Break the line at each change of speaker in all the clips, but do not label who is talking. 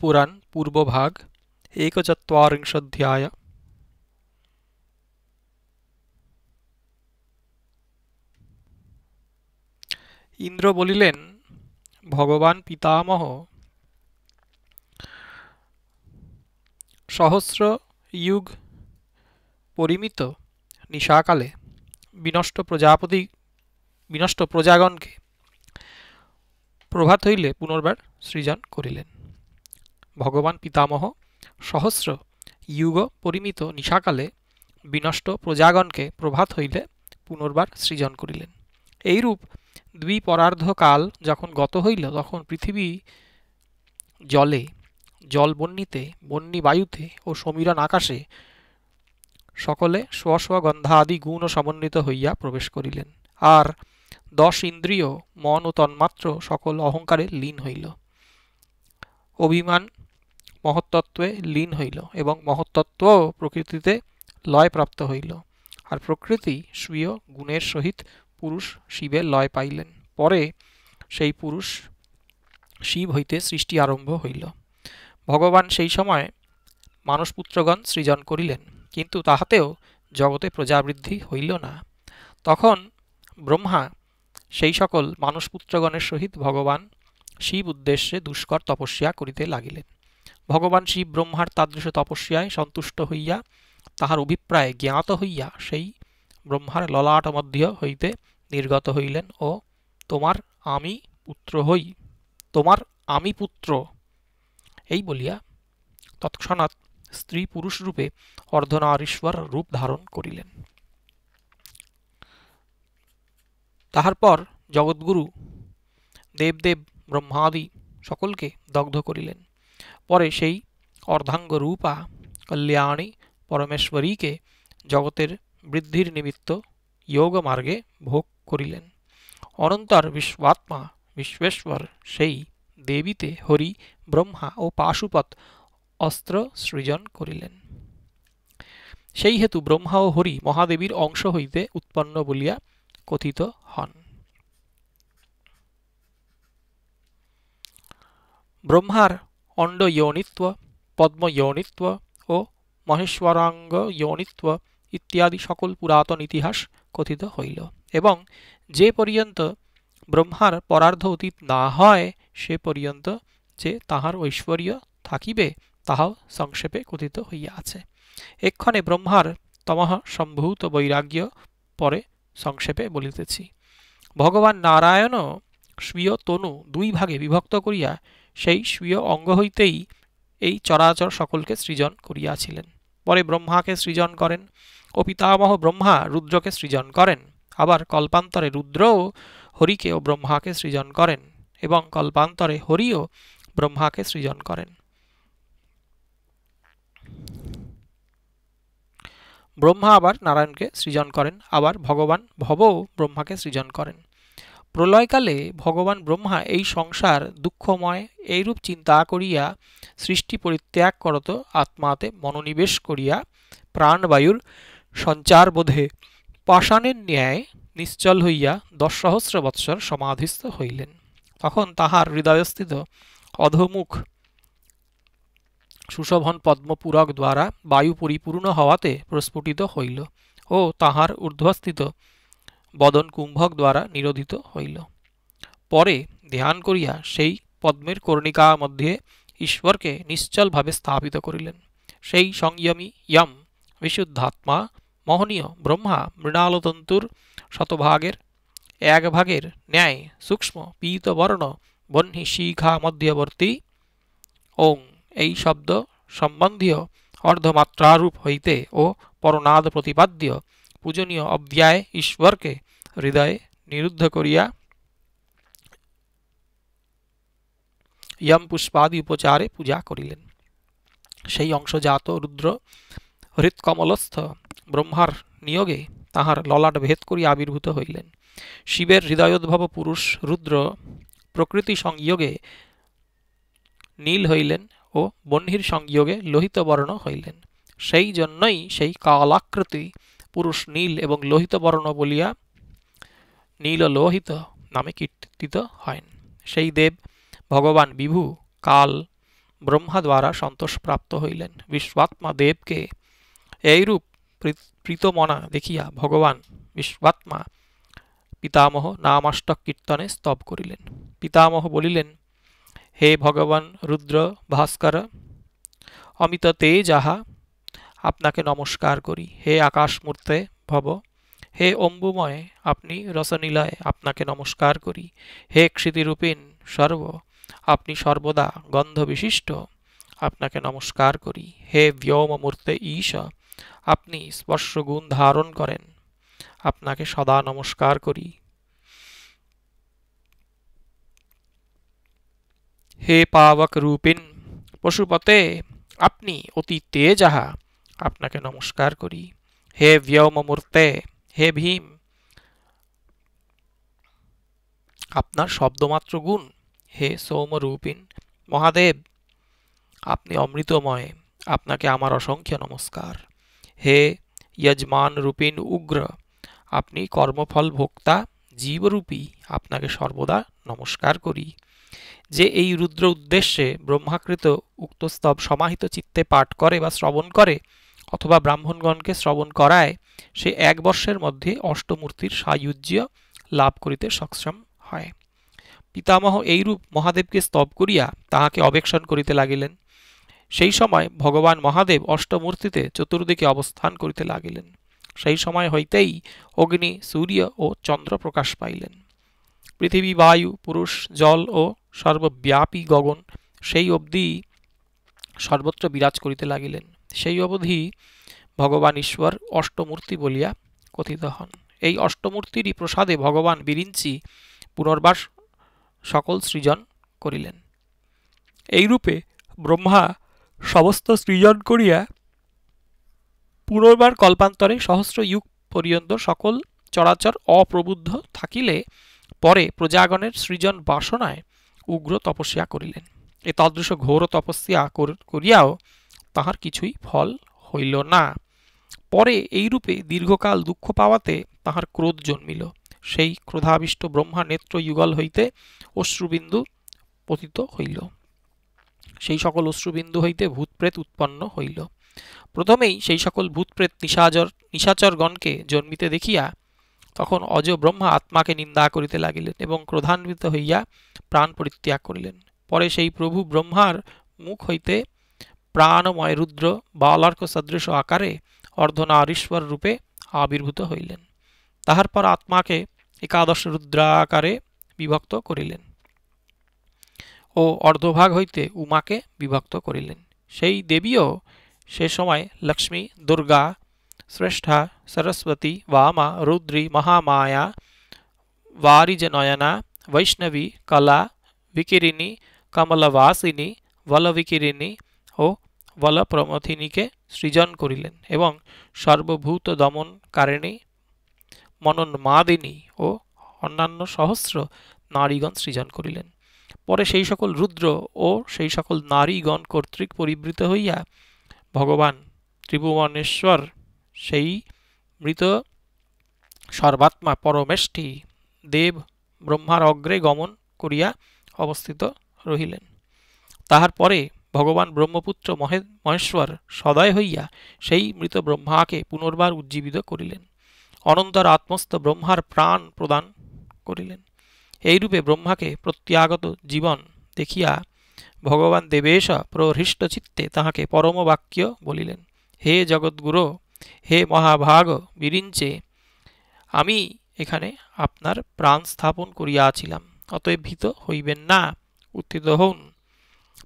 পুরাণ পূর্বভাগ एकचत्वारिंशोऽध्याय ইন্দ্র বলিলেন ভগবান পিতামহ সহস্র ইয়ুগ পরিমিত নিশাকালে বিনষ্ট প্রজাপতি বিনষ্ট প্রজাগণকে প্রভাত হইলে পুনর্বার সৃজন করিলেন ভগবান পিতামহ সহস্র ইউগ পরিমিত নিশাকালে বিনষ্ট প্রজাগণকে প্রভাত হইলে পুনর্বার সৃজন করিলেন এইরূপ দ্বিপরার্ধকাল যখন গত হইল তখন পৃথিবী জলে জল বন্নিতে বন্যী বায়ুতে ও সমীরণ আকাশে সকলে স্ব স্ব আদি গুণ সমন্বিত হইয়া প্রবেশ করিলেন আর দশ ইন্দ্রিয় মন ও তন্মাত্র সকল অহংকারে লীন হইল অভিমান মহত্তত্ত্বে লীন হইল এবং মহত্তত্ত্ব প্রকৃতিতে লয় প্রাপ্ত হইল আর প্রকৃতি স্বীয় গুণের সহিত পুরুষ শিবের লয় পাইলেন পরে সেই পুরুষ শিব হইতে সৃষ্টি আরম্ভ হইল ভগবান সেই সময় মানুষপুত্রগণ সৃজন করিলেন কিন্তু তাহাতেও জগতে প্রজাবৃদ্ধি হইল না তখন ব্রহ্মা সেই সকল মানুষপুত্রগণের সহিত ভগবান শিব উদ্দেশ্যে দুষ্কর তপস্যা করিতে লাগিলেন ভগবান শিব ব্রহ্মার তাদৃশ তপস্যায় সন্তুষ্ট হইয়া তাহার অভিপ্রায় জ্ঞাত হইয়া সেই ব্রহ্মার ললাট মধ্য হইতে নির্গত হইলেন ও তোমার আমি পুত্র হই তোমার আমি পুত্র এই বলিয়া তৎক্ষণাৎ স্ত্রী পুরুষ রূপে অর্ধনারীশ্বর রূপ ধারণ করিলেন তাহার পর জগৎগুরু দেবদেব ব্রহ্মাদি সকলকে দগ্ধ করিলেন পরে সেই অর্ধাঙ্গ রূপা কল্যাণী পরমেশ্বরীকে জগতের বৃদ্ধির নিমিত্ত যোগ মার্গে ভোগ করিলেন অনন্তর বিশ্বাত্মা বিশ্বেশ্বর সেই দেবীতে হরি ব্রহ্মা ও পাশুপত অস্ত্র সৃজন করিলেন সেই হেতু ব্রহ্মা ও হরি মহাদেবীর অংশ হইতে উৎপন্ন বলিয়া কথিত হন ব্রহ্মার অণ্ড ইয়নিত্ব পদ্ম ইয়নিত্ব ও মহেশ্বরাঙ্গ ইয়নিত্ব ইত্যাদি সকল পুরাতন ইতিহাস কথিত হইল এবং যে পর্যন্ত ব্রহ্মার পরার্ধ অতীত না হয় সে পর্যন্ত যে তাহার ঐশ্বর্য থাকিবে তাহাও সংক্ষেপে কথিত হইয়া আছে এক্ষণে ব্রহ্মার তমহ সম্ভূত বৈরাগ্য পরে সংক্ষেপে বলিতেছি ভগবান নারায়ণ স্বীয় তনু দুই ভাগে বিভক্ত করিয়া সেই স্বীয় অঙ্গ হইতেই এই চরাচর সকলকে সৃজন করিয়াছিলেন পরে ব্রহ্মাকে সৃজন করেন ও পিতামহ ব্রহ্মা রুদ্রকে সৃজন করেন আবার কল্পান্তরে রুদ্রও হরিকে ও ব্রহ্মাকে সৃজন করেন এবং কল্পান্তরে হরিও ব্রহ্মাকে সৃজন করেন ব্রহ্মা আবার নারায়ণকে সৃজন করেন আবার ভগবান ভবও ব্রহ্মাকে সৃজন করেন প্রলয়কালে ভগবান ব্রহ্মা এই সংসার দুঃখময় এইরূপ চিন্তা করিয়া সৃষ্টি পরিত্যাগ করত আত্মাতে মনোনিবেশ করিয়া প্রাণবায়ুর সঞ্চার বোধে পাষাণের ন্যায় নিশ্চল হইয়া দশ সহস্র বৎসর সমাধিস্থ হইলেন তখন তাহার হৃদয়স্থিত অধমুখ সুশোভন পদ্মপুরক দ্বারা বায়ু পরিপূর্ণ হওয়াতে প্রস্ফুটিত হইল ও তাহার ঊর্ধ্বস্থিত বদন কুম্ভক দ্বারা নিরোধিত হইল পরে ধ্যান করিয়া সেই পদ্মের কর্ণিকা মধ্যে ঈশ্বরকে নিশ্চলভাবে স্থাপিত করিলেন সেই সংযমী ইয়ম বিশুদ্ধাত্মা মহনীয় ব্রহ্মা মৃণালতন্তুর শতভাগের এক ভাগের ন্যায় সূক্ষ্ম পীতবর্ণ বহ্নি শিখা মধ্যবর্তী ওং এই শব্দ সম্বন্ধীয় অর্ধমাত্রারূপ হইতে ও পরনাদ প্রতিপাদ্য পূজনীয় অব্যায় ঈশ্বরকে হৃদয়ে নিরুদ্ধ করিয়া ইয়ম পুষ্পাদি উপচারে পূজা করিলেন সেই অংশজাত রুদ্র হৃৎকমলস্থ ব্রহ্মার নিয়োগে তাহার ললাট ভেদ করিয়া আবির্ভূত হইলেন শিবের হৃদয়োদ্ভব পুরুষ রুদ্র প্রকৃতি সংযোগে নীল হইলেন ও বহ্নির সংযোগে লোহিত বর্ণ হইলেন সেই জন্যই সেই কালাকৃতি পুরুষ নীল এবং লোহিত বর্ণ বলিয়া নীল লোহিত নামে কীর্তিত হন সেই দেব ভগবান বিভু কাল ব্রহ্মা দ্বারা সন্তোষপ্রাপ্ত হইলেন বিশ্বাত্মা দেবকে এইরূপ প্রীতমনা দেখিয়া ভগবান বিশ্বাত্মা পিতামহ নামাষ্টক কীর্তনে স্তব করিলেন পিতামহ বলিলেন হে ভগবান রুদ্র ভাস্কর অমিত তে যাহা আপনাকে নমস্কার করি হে আকাশমূর্তে ভব হে অম্বুময় আপনি রসনীলায় আপনাকে নমস্কার করি হে ক্ষিতিরূপিণ সর্ব আপনি সর্বদা গন্ধবিশিষ্ট আপনাকে নমস্কার করি হে ব্যৌমমূর্তে ঈশ আপনি স্পর্শগুণ ধারণ করেন আপনাকে সদা নমস্কার করি হে পাবক রূপিন পশুপতে আপনি অতি তেজাহা আপনাকে নমস্কার করি হে ব্যৌমমূর্তে হে ভীম আপনার শব্দমাত্র গুণ হে সৌমরূপিন মহাদেব আপনি অমৃতময় আপনাকে আমার অসংখ্য নমস্কার হে যজমান রূপিন উগ্র আপনি কর্মফল ভোক্তা জীবরূপী আপনাকে সর্বদা নমস্কার করি যে এই রুদ্র উদ্দেশ্যে ব্রহ্মাকৃত উক্তস্তব সমাহিত চিত্তে পাঠ করে বা শ্রবণ করে অথবা ব্রাহ্মণগণকে শ্রবণ করায় সে এক বর্ষের মধ্যে অষ্টমূর্তির সায়ুজ্য লাভ করিতে সক্ষম হয় পিতামহ এইরূপ মহাদেবকে স্তব করিয়া তাহাকে অবেক্ষণ করিতে লাগিলেন সেই সময় ভগবান মহাদেব অষ্টমূর্তিতে চতুর্দিকে অবস্থান করিতে লাগিলেন সেই সময় হইতেই অগ্নি সূর্য ও চন্দ্র প্রকাশ পাইলেন পৃথিবী বায়ু পুরুষ জল ও সর্বব্যাপী গগন সেই অবধি সর্বত্র বিরাজ করিতে লাগিলেন সেই অবধি ভগবান ঈশ্বর অষ্টমূর্তি বলিয়া কথিত হন এই অষ্টমূর্তিরই প্রসাদে ভগবান বিরিঞ্চি পুনর্বাস সকল সৃজন করিলেন এইরূপে ব্রহ্মা সমস্ত সৃজন করিয়া পুনর্বার কল্পান্তরে সহস্র ইউগ পর্যন্ত সকল চরাচর অপ্রবুদ্ধ থাকিলে পরে প্রজাগণের সৃজন বাসনায় উগ্র তপস্যা করিলেন এ তদৃশ ঘোর তপস্যা করিয়াও তাহার কিছুই ফল হইল না পরে এইরূপে দীর্ঘকাল দুঃখ পাওয়াতে তাহার ক্রোধ জন্মিল সেই ক্রোধাবিষ্ট ব্রহ্মা নেত্র যুগল হইতে অশ্রুবিন্দু পতিত হইল সেই সকল অশ্রুবিন্দু হইতে ভূতপ্রেত উৎপন্ন হইল প্রথমেই সেই সকল ভূতপ্রেত নিশাচর নিশাচরগণকে জন্মিতে দেখিয়া তখন অজ ব্রহ্মা আত্মাকে নিন্দা করিতে লাগিলেন এবং ক্রোধান্বিত হইয়া প্রাণ পরিত্যাগ করিলেন পরে সেই প্রভু ব্রহ্মার মুখ হইতে প্রাণময় রুদ্র বা অলার্ক সদৃশ আকারে অর্ধনারীশ্বর রূপে আবির্ভূত হইলেন তাহার পর আত্মাকে একাদশ রুদ্রাকারে বিভক্ত করিলেন ও অর্ধভাগ হইতে উমাকে বিভক্ত করিলেন সেই দেবীও সে সময় লক্ষ্মী দুর্গা শ্রেষ্ঠা সরস্বতী বামা রুদ্রী মহামায়া वारिजनयना वैष्णवी कला विकिरिणी कमलवासिनी वलविकिरिणी ও বলা প্রমথিনীকে সৃজন করিলেন এবং সর্বভূত দমন মনন মাদিনী ও অন্যান্য সহস্র নারীগণ সৃজন করিলেন পরে সেই সকল রুদ্র ও সেই সকল নারীগণ কর্তৃক পরিবৃত হইয়া ভগবান ত্রিভুবনেশ্বর সেই মৃত সর্বাত্মা পরমেষ্টি দেব ব্রহ্মার অগ্রে গমন করিয়া অবস্থিত রহিলেন তাহার পরে ভগবান ব্রহ্মপুত্র মহেশ্বর সদয় হইয়া সেই মৃত ব্রহ্মাকে পুনর্বার উজ্জীবিত করিলেন অনন্তর আত্মস্থ ব্রহ্মার প্রাণ প্রদান করিলেন এইরূপে ব্রহ্মাকে প্রত্যাগত জীবন দেখিয়া ভগবান দেবেশ প্রহৃষ্ট চিত্তে তাহাকে পরমবাক্য বলিলেন হে জগৎগুরু হে মহাভাগ বিরিঞ্চে আমি এখানে আপনার প্রাণ স্থাপন করিয়াছিলাম অতএব ভীত হইবেন না উত্থিত হউন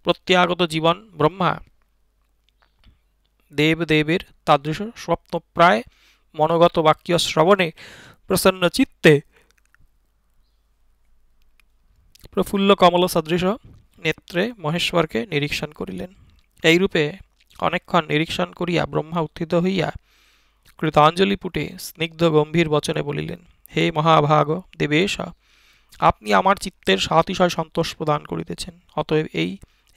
প্রত্যাগত জীবন ব্রহ্মা দেবদেবের তাদৃশ স্বপ্নপ্রায় মনোগত বাক্য শ্রবণে প্রসন্ন চিত্তে প্রফুল্ল কমল সদৃশ নেত্রে মহেশ্বরকে নিরীক্ষণ করিলেন এইরূপে অনেকক্ষণ নিরীক্ষণ করিয়া ব্রহ্মা উত্থিত হইয়া কৃতাঞ্জলি পুটে স্নিগ্ধ গম্ভীর বচনে বলিলেন হে মহাভাগ দেবেশ আপনি আমার চিত্তের সাতিশয় সন্তোষ প্রদান করিতেছেন অতএব এই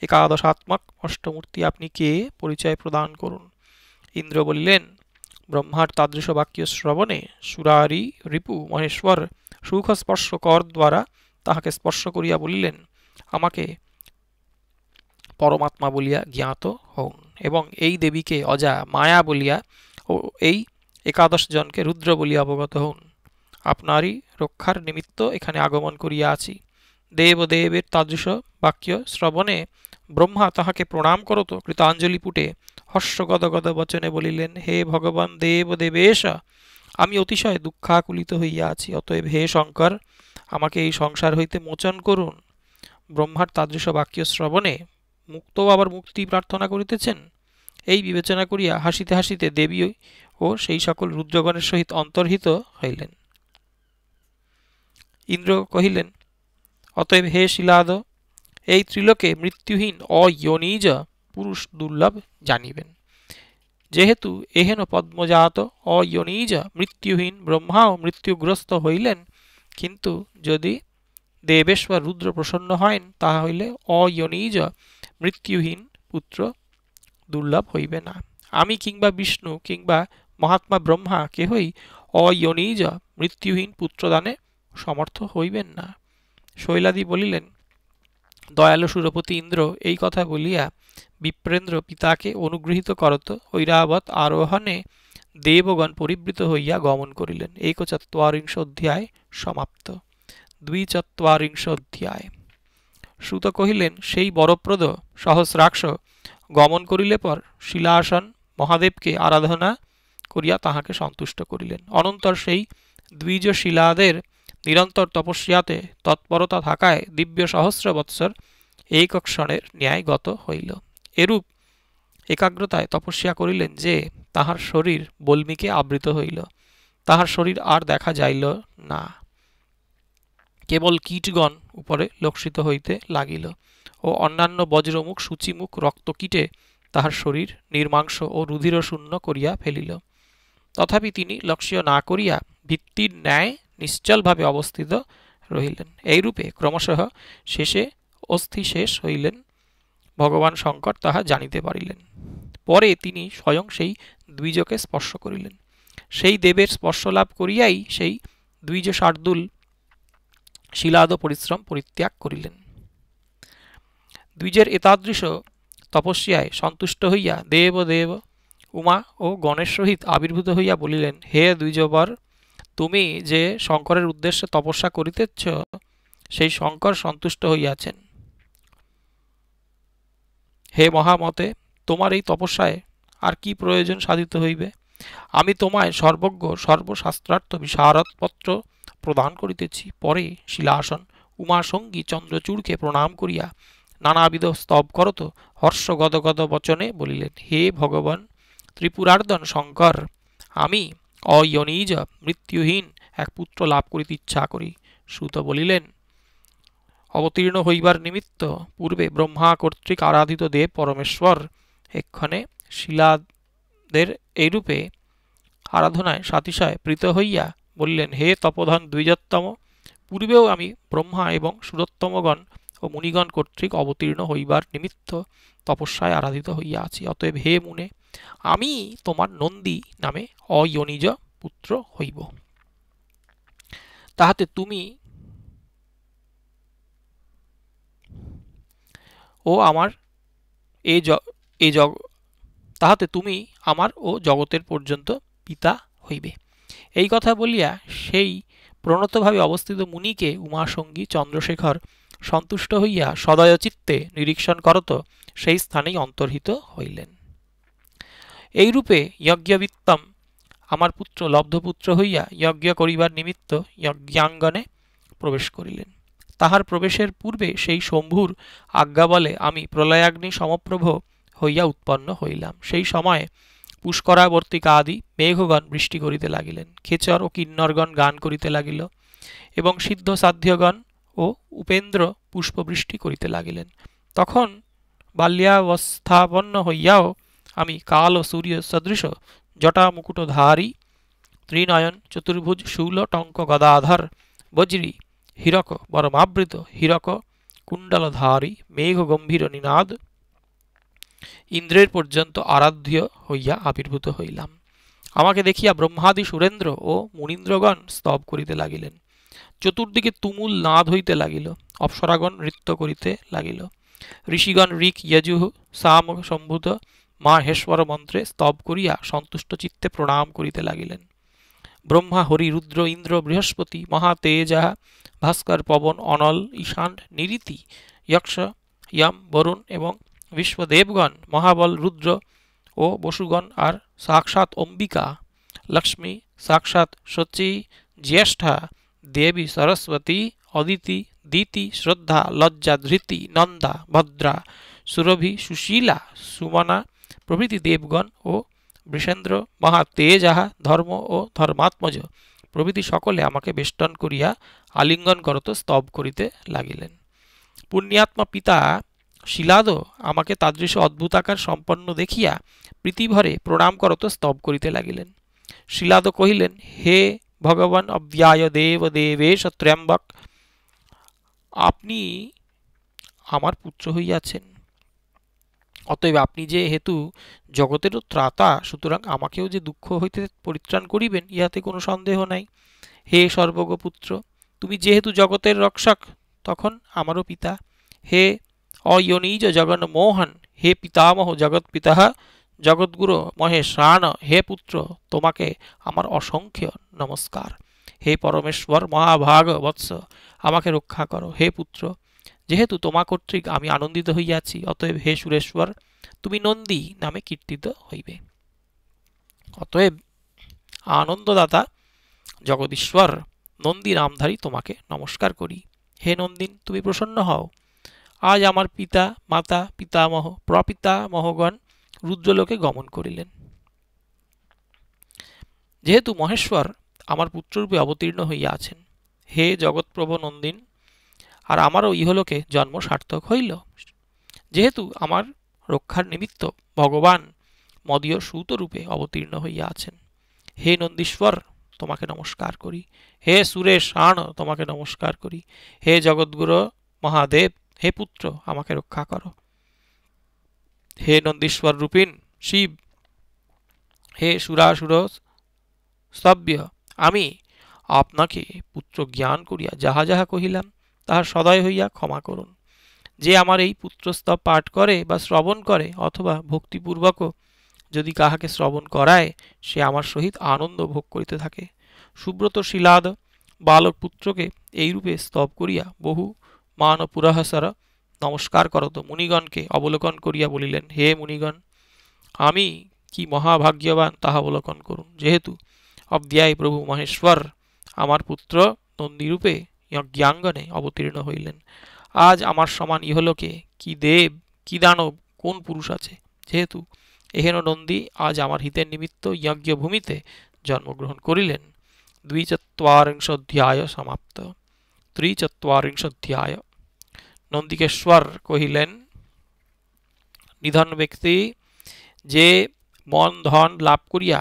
একাদশ একাদশাত্মক অষ্টমূর্তি আপনি কে পরিচয় প্রদান করুন ইন্দ্র বললেন ব্রহ্মার তাদৃশ বাক্য শ্রবণে সুরারি রিপু মহেশ্বর সুখ স্পর্শ কর দ্বারা তাহাকে স্পর্শ করিয়া বলিলেন আমাকে পরমাত্মা বলিয়া জ্ঞাত হন এবং এই দেবীকে অজা মায়া বলিয়া ও এই একাদশ জনকে রুদ্র বলিয়া অবগত হন আপনারই রক্ষার নিমিত্ত এখানে আগমন করিয়া আছি দেব দেবের তাদৃশ বাক্য শ্রবণে ব্রহ্মা তাহাকে প্রণাম করত কৃতাঞ্জলি পুটে হর্ষগদগদ বচনে বলিলেন হে ভগবান দেব দেবেশ আমি অতিশয় দুঃখাকুলিত হইয়া আছি অতএব হে শঙ্কর আমাকে এই সংসার হইতে মোচন করুন ব্রহ্মার তাদৃশ বাক্য শ্রবণে মুক্তও আবার মুক্তি প্রার্থনা করিতেছেন এই বিবেচনা করিয়া হাসিতে হাসিতে দেবী ও সেই সকল রুদ্রগণের সহিত অন্তর্হিত হইলেন ইন্দ্র কহিলেন অতএব হে শিলাদ এই ত্রিলোকে মৃত্যুহীন অয়নিজ পুরুষ দুর্লভ জানিবেন যেহেতু এহেন পদ্মজাত অয়নিজ মৃত্যুহীন ব্রহ্মাও মৃত্যুগ্রস্ত হইলেন কিন্তু যদি দেবেশ্বর রুদ্র প্রসন্ন হয় তাহা হইলে অয়নিজ মৃত্যুহীন পুত্র দুর্লভ হইবে না আমি কিংবা বিষ্ণু কিংবা মহাত্মা ব্রহ্মা কেহই অয়নিজ মৃত্যুহীন পুত্রদানে সমর্থ হইবেন না শৈলাদি বলিলেন দয়ালু সুরপতি ইন্দ্র এই কথা বলিয়া বিপ্রেন্দ্র পিতাকে অনুগৃহীত করত ঐরাবত আরোহণে দেবগণ পরিবৃত হইয়া গমন করিলেন একচত্বরিংশ অধ্যায় সমাপ্ত দ্বিচত্বরিংশ অধ্যায় সুত কহিলেন সেই বরপ্রদ সহস্রাক্ষ গমন করিলে পর শিলাসন মহাদেবকে আরাধনা করিয়া তাহাকে সন্তুষ্ট করিলেন অনন্তর সেই দ্বিজ শিলাদের নিরন্তর তপস্যাতে তৎপরতা থাকায় দিব্য সহস্র বৎসর এই কক্ষণের ন্যায় গত হইল এরূপ একাগ্রতায় তপস্যা করিলেন যে তাহার শরীর বল্মীকে আবৃত হইল তাহার শরীর আর দেখা যাইল না কেবল কীটগণ উপরে লক্ষিত হইতে লাগিল ও অন্যান্য বজ্রমুখ সূচিমুখ রক্তকীটে তাহার শরীর নির্মাংস ও রুধিরশূন্য করিয়া ফেলিল তথাপি তিনি লক্ষ্য না করিয়া ভিত্তির ন্যায় নিশ্চলভাবে অবস্থিত রহিলেন এইরূপে ক্রমশ শেষে অস্থি শেষ হইলেন ভগবান শঙ্কর তাহা জানিতে পারিলেন পরে তিনি স্বয়ং সেই দ্বিজকে স্পর্শ করিলেন সেই দেবের স্পর্শ লাভ করিয়াই সেই দ্বিজ শার্দুল শিলাদ পরিশ্রম পরিত্যাগ করিলেন দ্বিজের এতাদৃশ তপস্যায় সন্তুষ্ট হইয়া দেব দেব উমা ও গণেশ সহিত আবির্ভূত হইয়া বলিলেন হে দ্বিজবর তুমি যে শঙ্করের উদ্দেশ্যে তপস্যা করিতেছ সেই শঙ্কর সন্তুষ্ট হইয়াছেন হে মহামতে তোমার এই তপস্যায় আর কি প্রয়োজন সাধিত হইবে আমি তোমায় সর্বজ্ঞ সর্বশাস্ত্রার্থ বিশারদপত্র প্রদান করিতেছি পরে শিলাসন উমাসঙ্গী চন্দ্রচূড়কে প্রণাম করিয়া নানাবিধ স্তব করত হর্ষ গদগদ বচনে বলিলেন হে ভগবান ত্রিপুরার্দন শঙ্কর আমি অয়নিজ মৃত্যুহীন এক পুত্র লাভ করিতে ইচ্ছা করি সুত বলিলেন অবতীর্ণ হইবার নিমিত্ত পূর্বে ব্রহ্মা কর্তৃক আরাধিত দেব পরমেশ্বর এক্ষণে শিলাদের এইরূপে আরাধনায় সাতিশয় প্রীত হইয়া বলিলেন হে তপধন দ্বিজত্তম পূর্বেও আমি ব্রহ্মা এবং সুরোত্তমগণ ও মুনিগণ কর্তৃক অবতীর্ণ হইবার নিমিত্ত তপস্যায় আরাধিত হইয়া আছি অতএব হে মুনে আমি তোমার নন্দী নামে অয়নিজ পুত্র হইব তাহাতে তুমি ও আমার এ জগ তাহাতে তুমি আমার ও জগতের পর্যন্ত পিতা হইবে এই কথা বলিয়া সেই প্রণতভাবে অবস্থিত মুনিকে উমাসঙ্গী চন্দ্রশেখর সন্তুষ্ট হইয়া সদয়চিত্তে নিরীক্ষণ করত সেই স্থানেই অন্তর্হিত হইলেন এইরূপে যজ্ঞবিত্তম আমার পুত্র লব্ধপুত্র হইয়া যজ্ঞ করিবার নিমিত্ত যজ্ঞাঙ্গনে প্রবেশ করিলেন তাহার প্রবেশের পূর্বে সেই শম্ভুর আজ্ঞা বলে আমি প্রলয়াগ্নি সমপ্রভ হইয়া উৎপন্ন হইলাম সেই সময়ে পুষ্করাবর্তিকা আদি মেঘগণ বৃষ্টি করিতে লাগিলেন খেচর ও কিন্নরগণ গান করিতে লাগিল এবং সিদ্ধ সাধ্যগণ ও উপেন্দ্র পুষ্পবৃষ্টি করিতে লাগিলেন তখন বাল্যাবস্থাপন্ন হইয়াও আমি কাল ও সূর্য সদৃশ জটা মুকুটধারী ত্রিনয়ন চতুর্ভুজ শূল টঙ্ক গদাধর বজ্রী হীরক বরমাবৃত হীরক কুণ্ডলধারী মেঘ গম্ভীর নিনাদ ইন্দ্রের পর্যন্ত আরাধ্য হইয়া আবির্ভূত হইলাম আমাকে দেখিয়া ব্রহ্মাদি সুরেন্দ্র ও মুনীন্দ্রগণ স্তব করিতে লাগিলেন চতুর্দিকে তুমুল নাদ হইতে লাগিল অপসরাগণ নৃত্য করিতে লাগিল ঋষিগণ ঋক ইয়াজুহ সাম সম্ভূত হেশ্বর মন্ত্রে স্তব করিয়া সন্তুষ্ট চিত্তে প্রণাম করিতে লাগিলেন ব্রহ্মা হরি রুদ্র ইন্দ্র বৃহস্পতি মহাতেজাহ ভাস্কর পবন অনল ঈশান নিরীতি যক্ষ ইয়াম বরুণ এবং বিশ্বদেবগণ মহাবল রুদ্র ও বসুগণ আর সাক্ষাৎ অম্বিকা লক্ষ্মী সাক্ষাৎ সচি জ্যেষ্ঠা দেবী সরস্বতী অদিতি দিতি শ্রদ্ধা লজ্জা ধৃতি নন্দা ভদ্রা সুরভি সুশীলা সুমনা প্রভৃতি দেবগণ ও বৃষেন্দ্র মহা তেজাহা ধর্ম ও ধর্মাত্মজ প্রভৃতি সকলে আমাকে বেষ্টন করিয়া আলিঙ্গন করত স্তব করিতে লাগিলেন পুণ্যাত্মা পিতা শিলাদ আমাকে তাদৃশ অদ্ভুতাকার সম্পন্ন দেখিয়া প্রীতিভরে প্রণাম করত স্তব করিতে লাগিলেন শিলাদ কহিলেন হে ভগবান অব্যায় দেব দেবেশ ত্র্যম্বক আপনি আমার পুত্র হইয়াছেন অতএব আপনি যে হেতু জগতেরও ত্রাতা সুতরাং আমাকেও যে দুঃখ হইতে পরিত্রাণ করিবেন ইহাতে কোনো সন্দেহ নাই হে সর্বগপুত্র তুমি যেহেতু জগতের রক্ষক তখন আমারও পিতা হে অয়নীজ জগন মোহন হে পিতামহ জগৎ পিতা জগৎগুরু মহেশ রান হে পুত্র তোমাকে আমার অসংখ্য নমস্কার হে পরমেশ্বর মহাভাগ বৎস আমাকে রক্ষা করো হে পুত্র যেহেতু তোমা কর্তৃক আমি আনন্দিত হইয়াছি অতএব হে সুরেশ্বর তুমি নন্দী নামে কীর্তিত হইবে অতএব আনন্দদাতা জগদীশ্বর নন্দী নামধারী তোমাকে নমস্কার করি হে নন্দিন তুমি প্রসন্ন হও আজ আমার পিতা মাতা পিতামহ প্রপিতামহগণ রুদ্রলোকে গমন করিলেন যেহেতু মহেশ্বর আমার পুত্ররূপে অবতীর্ণ হইয়া আছেন হে জগৎপ্রভ নন্দিন আর আমারও ইহলোকে জন্ম সার্থক হইল যেহেতু আমার রক্ষার নিমিত্ত ভগবান মদীয় সুতরূপে অবতীর্ণ হইয়া আছেন হে নন্দীশ্বর তোমাকে নমস্কার করি হে সুরেশ আণ তোমাকে নমস্কার করি হে জগৎগুরু মহাদেব হে পুত্র আমাকে রক্ষা করো হে নন্দীশ্বর রূপিন শিব হে সুরাসুর স্তব্য আমি আপনাকে পুত্র জ্ঞান করিয়া যাহা যাহা কহিলাম তাহার সদয় হইয়া ক্ষমা করুন যে আমার এই পুত্রস্তব পাঠ করে বা শ্রবণ করে অথবা ভক্তিপূর্বক যদি কাহাকে শ্রবণ করায় সে আমার সহিত আনন্দ ভোগ করিতে থাকে সুব্রত শিলাদ বালক পুত্রকে এইরূপে স্তব করিয়া বহু মান পুরাহাসারা নমস্কার করত মুনিগণকে অবলোকন করিয়া বলিলেন হে মুনিগণ আমি কি মহাভাগ্যবান তাহা অবলোকন করুন যেহেতু অব্দ্যায় প্রভু মহেশ্বর আমার পুত্র নন্দীরূপে যজ্ঞাঙ্গনে অবতীর্ণ হইলেন আজ আমার সমান ইহলোকে কি দেব কি দানব কোন পুরুষ আছে যেহেতু এহেন নন্দী আজ আমার হিতের নিমিত্ত যজ্ঞভূমিতে জন্মগ্রহণ করিলেন অধ্যায় সমাপ্ত অধ্যায় নন্দিকেশ্বর কহিলেন নিধন ব্যক্তি যে মন ধন লাভ করিয়া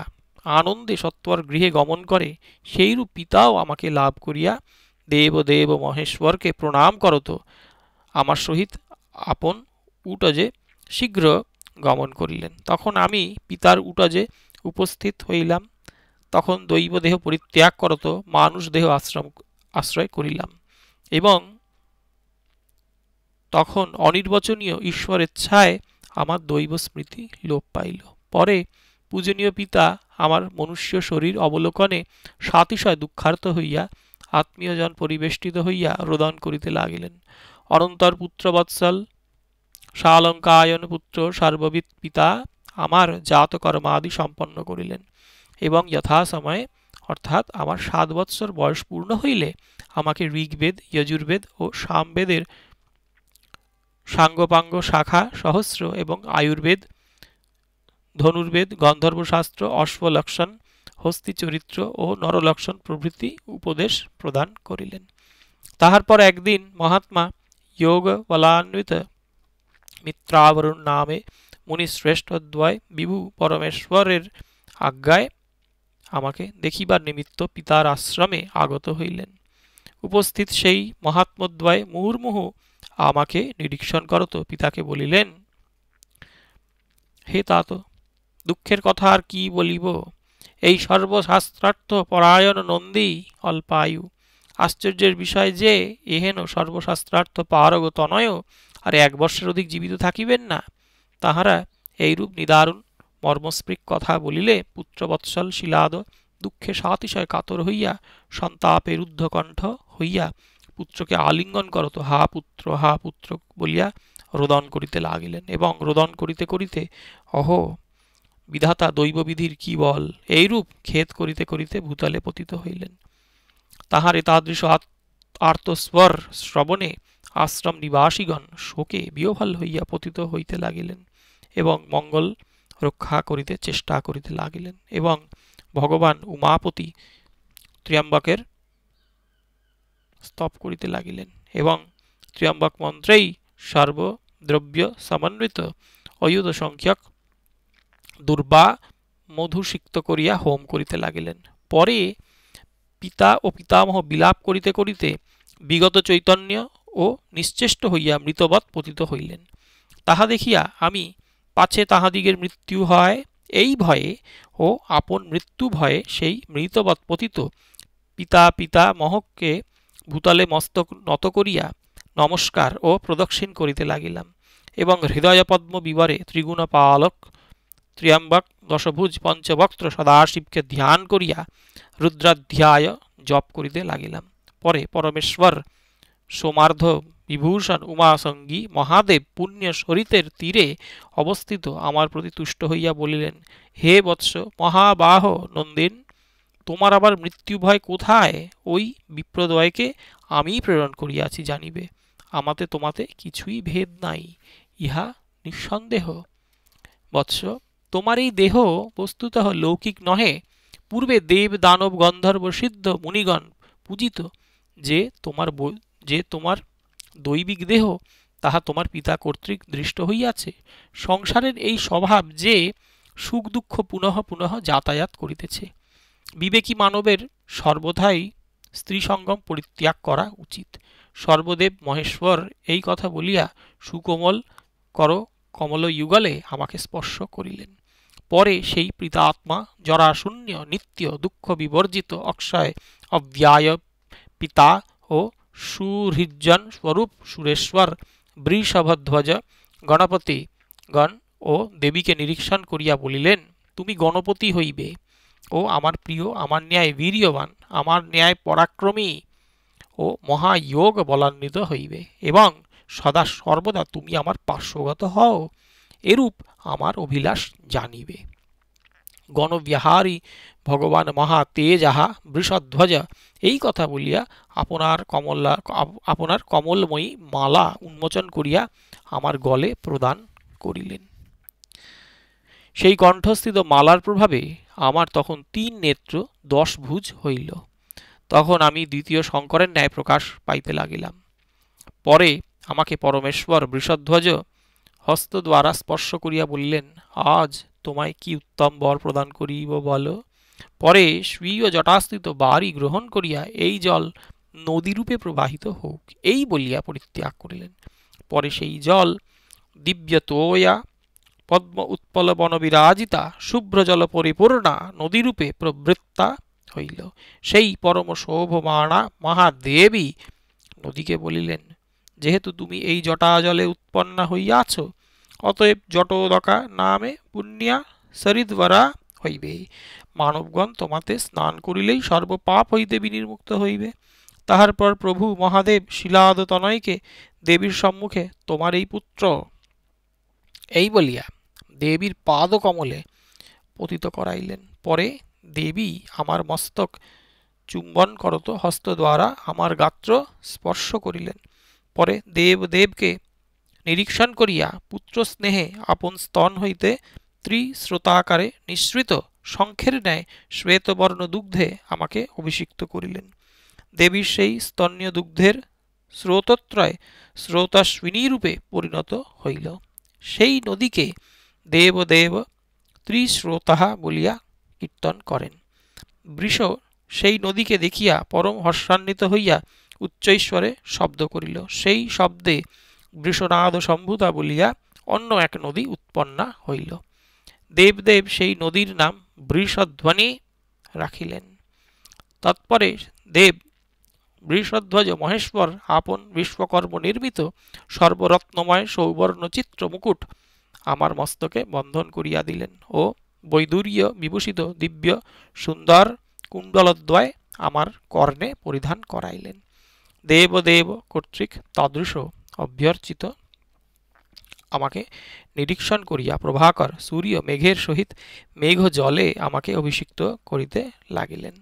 আনন্দে সত্বর গৃহে গমন করে সেইরূপ পিতাও আমাকে লাভ করিয়া দেব দেব মহেশ্বরকে প্রণাম করত আমার সহিত আপন উটজে শীঘ্র গমন করিলেন তখন আমি পিতার উটজে উপস্থিত হইলাম তখন দৈবদেহ পরিত্যাগ করত মানুষ দেহ আশ্রম আশ্রয় করিলাম এবং তখন অনির্বচনীয় ঈশ্বরের ছায় আমার দৈব স্মৃতি লোপ পাইল পরে পূজনীয় পিতা আমার মনুষ্য শরীর অবলোকনে সাতিশয় দুঃখার্ত হইয়া আত্মীয়জন পরিবেষ্টিত হইয়া রোদন করিতে লাগিলেন অনন্তর পুত্রবৎসল সালঙ্কায়ন পুত্র সার্ববিদ পিতা আমার আদি সম্পন্ন করিলেন এবং যথাসময়ে অর্থাৎ আমার সাত বৎসর বয়স পূর্ণ হইলে আমাকে ঋগ্বেদ যজুর্বেদ ও সামবেদের সাঙ্গপাঙ্গ শাখা সহস্র এবং আয়ুর্বেদ ধনুর্বেদ গন্ধর্বশাস্ত্র অশ্বলক্ষণ হস্তি চরিত্র ও নরলক্ষণ প্রভৃতি উপদেশ প্রদান করিলেন তাহার পর একদিন মহাত্মা যোগবলান্বিত মিত্রাবরুণ নামে মুনিশ্রেষ্ঠদ্বয় বিভু পরমেশ্বরের আজ্ঞায় আমাকে দেখিবার নিমিত্ত পিতার আশ্রমে আগত হইলেন উপস্থিত সেই মহাত্মদ্বয় মুহুর্মুহু আমাকে নিরীক্ষণ করো তো পিতাকে বলিলেন হে তা তো দুঃখের কথা আর কি বলিব এই সর্বশাস্ত্রার্থ পরায়ণ নন্দী অল্পায়ু আশ্চর্যের বিষয় যে এহেন সর্বশাস্ত্রার্থ পারগ তনয় আর এক বর্ষের অধিক জীবিত থাকিবেন না তাহারা এইরূপ নিদারুণ মর্মস্পৃক কথা বলিলে পুত্রবৎসল শিলাদ দুঃখে সাতিশয় কাতর হইয়া সন্তাপের উদ্ধকণ্ঠ হইয়া পুত্রকে আলিঙ্গন করো তো হা পুত্র হা পুত্র বলিয়া রোদন করিতে লাগিলেন এবং রোদন করিতে করিতে অহ বিধাতা দৈববিধির কি বল এইরূপ খেদ করিতে করিতে ভূতলে পতিত হইলেন তাহার এতাদৃশ আর্তস্বর শ্রবণে আশ্রম নিবাসীগণ শোকে বিয়োভাল হইয়া পতিত হইতে লাগিলেন এবং মঙ্গল রক্ষা করিতে চেষ্টা করিতে লাগিলেন এবং ভগবান উমাপতি ত্রিয়াম্বকের স্তব করিতে লাগিলেন এবং ত্রিয়ম্বক মন্ত্রেই সর্বদ্রব্য সমন্বিত অয়ুধ সংখ্যক দুর্বা মধুসিক্ত করিয়া হোম করিতে লাগিলেন পরে পিতা ও পিতামহ বিলাপ করিতে করিতে বিগত চৈতন্য ও নিশ্চেষ্ট হইয়া মৃতবৎ পতিত হইলেন তাহা দেখিয়া আমি পাছে তাহাদিগের মৃত্যু হয় এই ভয়ে ও আপন মৃত্যু ভয়ে সেই মৃতবৎ পতিত পিতা পিতা মহককে ভূতলে মস্তক নত করিয়া নমস্কার ও প্রদক্ষিণ করিতে লাগিলাম এবং হৃদয়পদ্ম বিবরে ত্রিগুণ পালক ত্রিয়াম্বক দশভুজ পঞ্চবক্ত্র সদাশিবকে ধ্যান করিয়া রুদ্রাধ্যায় জপ করিতে লাগিলাম পরে পরমেশ্বর সোমার্ধ বিভূষণ উমাসঙ্গী মহাদেব পুণ্য শরীতের তীরে অবস্থিত আমার প্রতি তুষ্ট হইয়া বলিলেন হে বৎস মহাবাহ নন্দিন তোমার আবার মৃত্যু ভয় কোথায় ওই বিপ্রদয়কে আমিই প্রেরণ করিয়াছি জানিবে আমাতে তোমাতে কিছুই ভেদ নাই ইহা নিঃসন্দেহ বৎস তোমার এই দেহ বস্তুত লৌকিক নহে পূর্বে দেব দানব গন্ধর্ব সিদ্ধ মুনিগণ পূজিত যে তোমার যে তোমার দৈবিক দেহ তাহা তোমার পিতা কর্তৃক দৃষ্ট হইয়াছে সংসারের এই স্বভাব যে সুখ দুঃখ পুনঃ পুনঃ যাতায়াত করিতেছে বিবেকী মানবের সর্বথাই স্ত্রী সঙ্গম পরিত্যাগ করা উচিত সর্বদেব মহেশ্বর এই কথা বলিয়া সুকোমল কর কমল যুগলে আমাকে স্পর্শ করিলেন পরে সেই পিতাত্মা জরাশূন্য নিত্য দুঃখ বিবর্জিত অক্ষয় অব্যয় পিতা ও সুহৃজন স্বরূপ সুরেশ্বর বৃষভধ্বজ গণপতি গণ ও দেবীকে নিরীক্ষণ করিয়া বলিলেন তুমি গণপতি হইবে ও আমার প্রিয় আমার ন্যায় বীর্যবান আমার ন্যায় পরাক্রমী ও মহায়োগ বলান্বিত হইবে এবং সদা সর্বদা তুমি আমার পার্শ্বগত হও এরূপ আমার অভিলাষ জানিবে গণবিহারী ভগবান মহা তেজাহা বৃষধ্বজ এই কথা বলিয়া আপনার কমলা আপনার কমলময়ী মালা উন্মোচন করিয়া আমার গলে প্রদান করিলেন সেই কণ্ঠস্থিত মালার প্রভাবে আমার তখন তিন নেত্র দশ ভুজ হইল তখন আমি দ্বিতীয় শঙ্করের ন্যায় প্রকাশ পাইতে লাগিলাম পরে আমাকে পরমেশ্বর বৃষধ্বজ হস্ত দ্বারা স্পর্শ করিয়া বলিলেন আজ তোমায় কি উত্তম বর প্রদান করিব বলো পরে স্বীয় জটাস্থিত বাড়ি গ্রহণ করিয়া এই জল নদীরূপে প্রবাহিত হোক এই বলিয়া পরিত্যাগ করিলেন পরে সেই জল দিব্য তোয়া পদ্ম উৎপল বনবিরাজিতা শুভ্র জল পরিপূর্ণা নদীরূপে প্রবৃত্তা হইল সেই পরম শোভমানা মহাদেবী নদীকে বলিলেন যেহেতু তুমি এই জটা জলে উৎপন্ন হইয়াছ অতএব জটোদকা নামে পুণ্যা সরিদ্বরা হইবে মানবগণ তোমাতে স্নান করিলেই সর্বপাপ হইতে বিনির্মুক্ত হইবে তাহার পর প্রভু মহাদেব শিলাদতনয়কে দেবীর সম্মুখে তোমার এই পুত্র এই বলিয়া দেবীর পাদকমলে পতিত করাইলেন পরে দেবী আমার মস্তক চুম্বন করত হস্ত দ্বারা আমার গাত্র স্পর্শ করিলেন পরে দেব দেবকে নিরীক্ষণ করিয়া পুত্র স্নেহে আপন স্তন হইতে ত্রিশ্রোতাকারে নিঃসৃত শঙ্খের ন্যায় শ্বেতবর্ণ দুগ্ধে আমাকে অভিষিক্ত করিলেন দেবীর সেই স্তন্যীয় দুগ্ধের স্রোতত্রয় স্রোতাশ্বিনী রূপে পরিণত হইল সেই নদীকে দেবদেব ত্রিশ্রোতাহা বলিয়া কীর্তন করেন বৃষ সেই নদীকে দেখিয়া পরম হর্ষান্বিত হইয়া উচ্চৈশ্বরে শব্দ করিল সেই শব্দে বৃষনাদ সম্ভুতা বলিয়া অন্য এক নদী উৎপন্না হইল দেবদেব সেই নদীর নাম বৃষধ্বনি রাখিলেন তৎপরে দেব বৃষধ্বজ মহেশ্বর আপন বিশ্বকর্ম নির্মিত সর্বরত্নময় সৌবর্ণ চিত্র মুকুট আমার মস্তকে বন্ধন করিয়া দিলেন ও বৈদুর্য বিভূষিত দিব্য সুন্দর কুণ্ডলদ্বয় আমার কর্ণে পরিধান করাইলেন দেবদেব কর্তৃক তদৃশ অভ্যর্চিত আমাকে নিরীক্ষণ করিয়া প্রভাকর সূর্য মেঘের সহিত মেঘ জলে আমাকে অভিষিক্ত করিতে লাগিলেন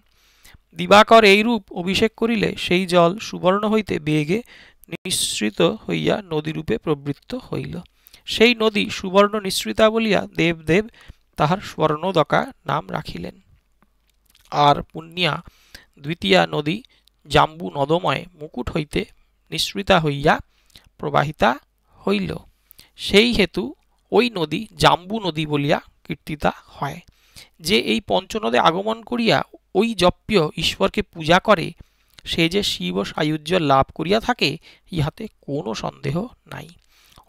দিবাকর এইরূপ অভিষেক করিলে সেই জল সুবর্ণ হইতে বেগে নিঃসৃত হইয়া নদীরূপে প্রবৃত্ত হইল সেই নদী সুবর্ণ নিঃসৃতা বলিয়া দেবদেব তাহার স্বর্ণদকা নাম রাখিলেন আর পুণ্যা দ্বিতীয়া নদী জাম্বু নদময় মুকুট হইতে নিঃসৃতা হইয়া প্রবাহিতা হইল সেই হেতু ওই নদী জাম্বু নদী বলিয়া কীর্তিতা হয় যে এই পঞ্চনদে আগমন করিয়া ওই জপ্য ঈশ্বরকে পূজা করে সে যে শিব সায়ুজ্য লাভ করিয়া থাকে ইহাতে কোনো সন্দেহ নাই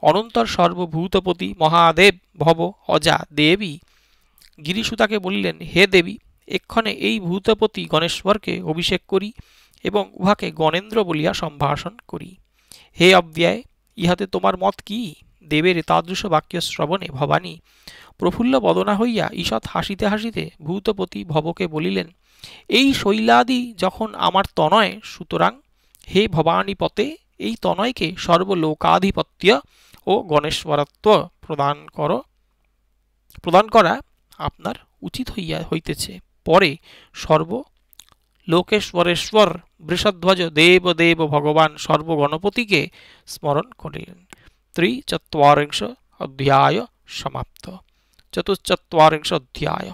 অনন্তর সর্বভূতপতি মহাদেব ভব অজা দেবী গিরিসুতাকে বলিলেন হে দেবী এক্ষণে এই ভূতপতি গণেশ্বরকে অভিষেক করি এবং উহাকে গণেন্দ্র বলিয়া সম্ভাষণ করি হে অব্যয় ইহাতে তোমার মত কি দেবের তাদৃশ বাক্য শ্রবণে ভবানী প্রফুল্ল বদনা হইয়া ঈষৎ হাসিতে হাসিতে ভূতপতি ভবকে বলিলেন এই শৈলাদি যখন আমার তনয় সুতরাং হে ভবানীপতে এই তনয়কে সর্বলোকাধিপত্য ও গণেশ্বরত্ব প্রদান কর প্রদান করা আপনার উচিত হইয়া হইতেছে পরে সর্ব লোকেশ্বরেশ্বর বৃষধ্বজ দেব দেব ভগবান সর্বগণপতিকে স্মরণ করিলেন ত্রিচত্বরিংশ অধ্যায় সমাপ্ত চতুশ্চত্বরিংশ অধ্যায়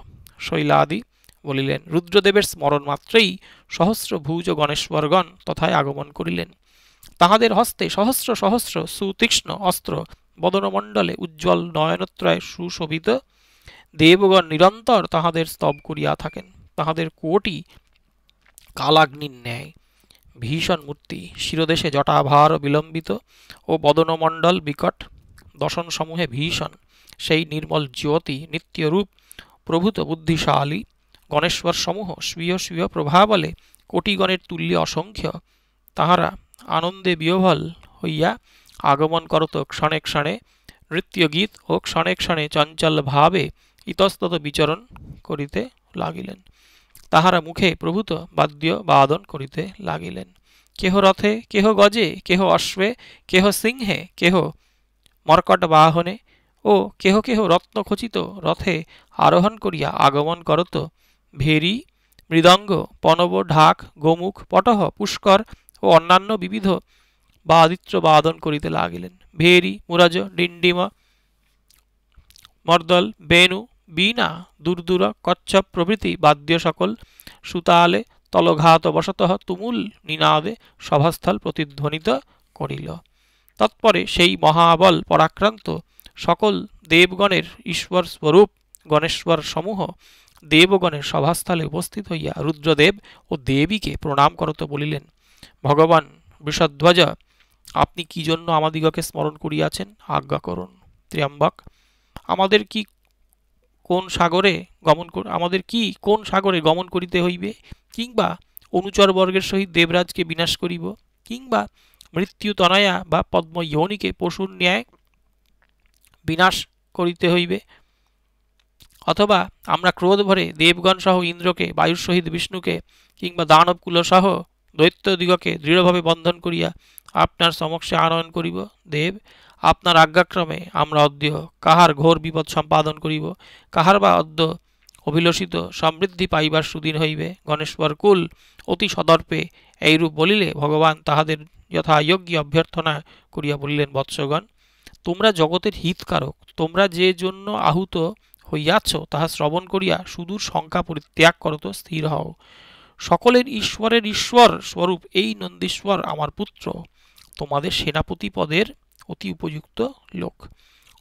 শৈলাদি বলিলেন রুদ্রদেবের স্মরণ মাত্রেই সহস্র ভুজ গণেশবর্গণ তথায় আগমন করিলেন তাহাদের হস্তে সহস্র সহস্র সুতীক্ষ্ণ অস্ত্র বদনমণ্ডলে উজ্জ্বল নয়নত্রয় সুশোভিত দেবগণ নিরন্তর তাহাদের স্তব করিয়া থাকেন তাহাদের কোটি কালাগ্নির ন্যায় ভীষণ মূর্তি শিরদেশে জটাভার বিলম্বিত ও বদনমণ্ডল বিকট দশন সমূহে ভীষণ সেই নির্মল জ্যোতি নিত্যরূপ প্রভূত বুদ্ধিশালী গণেশ্বর সমূহ স্বীয় স্বীয় প্রভাবলে কোটিগণের তুল্য অসংখ্য তাহারা আনন্দে বিহ্বল হইয়া আগমন করত ক্ষণে ক্ষণে নৃত্য গীত ও ক্ষণে ক্ষণে চঞ্চলভাবে ইতস্তত বিচরণ করিতে লাগিলেন তাহারা মুখে প্রভূত বাদ্য বাদন করিতে লাগিলেন কেহ রথে কেহ গজে কেহ অশ্বে কেহ সিংহে কেহ মর্কট বাহনে ও কেহ কেহ রত্নখচিত রথে আরোহণ করিয়া আগমন করত ভেরি মৃদঙ্গ পনব ঢাক গোমুখ পটহ পুষ্কর ও অন্যান্য বিবিধ বাদিত্র বাদন করিতে লাগিলেন ভেরি মুরাজ ডিন্ডিমা মর্দল বেনু বীণা দূরদূর কচ্ছপ প্রভৃতি বাদ্য সকল সুতালে তলঘাতবশতঃ তুমুল নিনাদে সভাস্থল প্রতিধ্বনিত করিল তৎপরে সেই মহাবল পরাক্রান্ত সকল দেবগণের ঈশ্বর স্বরূপ গণেশ্বর সমূহ দেবগণের সভাস্থলে উপস্থিত হইয়া রুদ্রদেব ও দেবীকে প্রণাম করত বলিলেন ভগবান বৃষধ্বজ আপনি কি জন্য আমাদিগকে স্মরণ করিয়াছেন আজ্ঞা করুন ত্রিয়াম্বক আমাদের কি কোন সাগরে গমন আমাদের কি কোন সাগরে গমন করিতে হইবে কিংবা অনুচরবর্গের সহিত দেবরাজকে বিনাশ করিব কিংবা মৃত্যু তনায়া বা পদ্ম ইহনিকে পশুর ন্যায় বিনাশ করিতে হইবে অথবা আমরা ক্রোধ ভরে দেবগণ সহ ইন্দ্রকে বায়ুর সহিত বিষ্ণুকে কিংবা দানবকুল সহ দৈত্যদিগকে দৃঢ়ভাবে বন্ধন করিয়া আপনার সমক্ষে আনয়ন করিব দেব আপনার আজ্ঞাক্রমে আমরা অদ্য কাহার ঘোর বিপদ সম্পাদন করিব কাহার বা অদ্য অভিলষিত সমৃদ্ধি পাইবার সুদিন হইবে গণেশ্বর কুল অতি সদর্পে এইরূপ বলিলে ভগবান তাহাদের যথা যোগ্য অভ্যর্থনা করিয়া বলিলেন বৎসগণ তোমরা জগতের হিতকারক তোমরা যে জন্য আহুত হইয়াছ তাহা শ্রবণ করিয়া সুদূর শঙ্কা পরিত্যাগ করত স্থির হও সকলের ঈশ্বরের ঈশ্বর স্বরূপ এই নন্দীশ্বর আমার পুত্র তোমাদের সেনাপতি পদের অতি উপযুক্ত লোক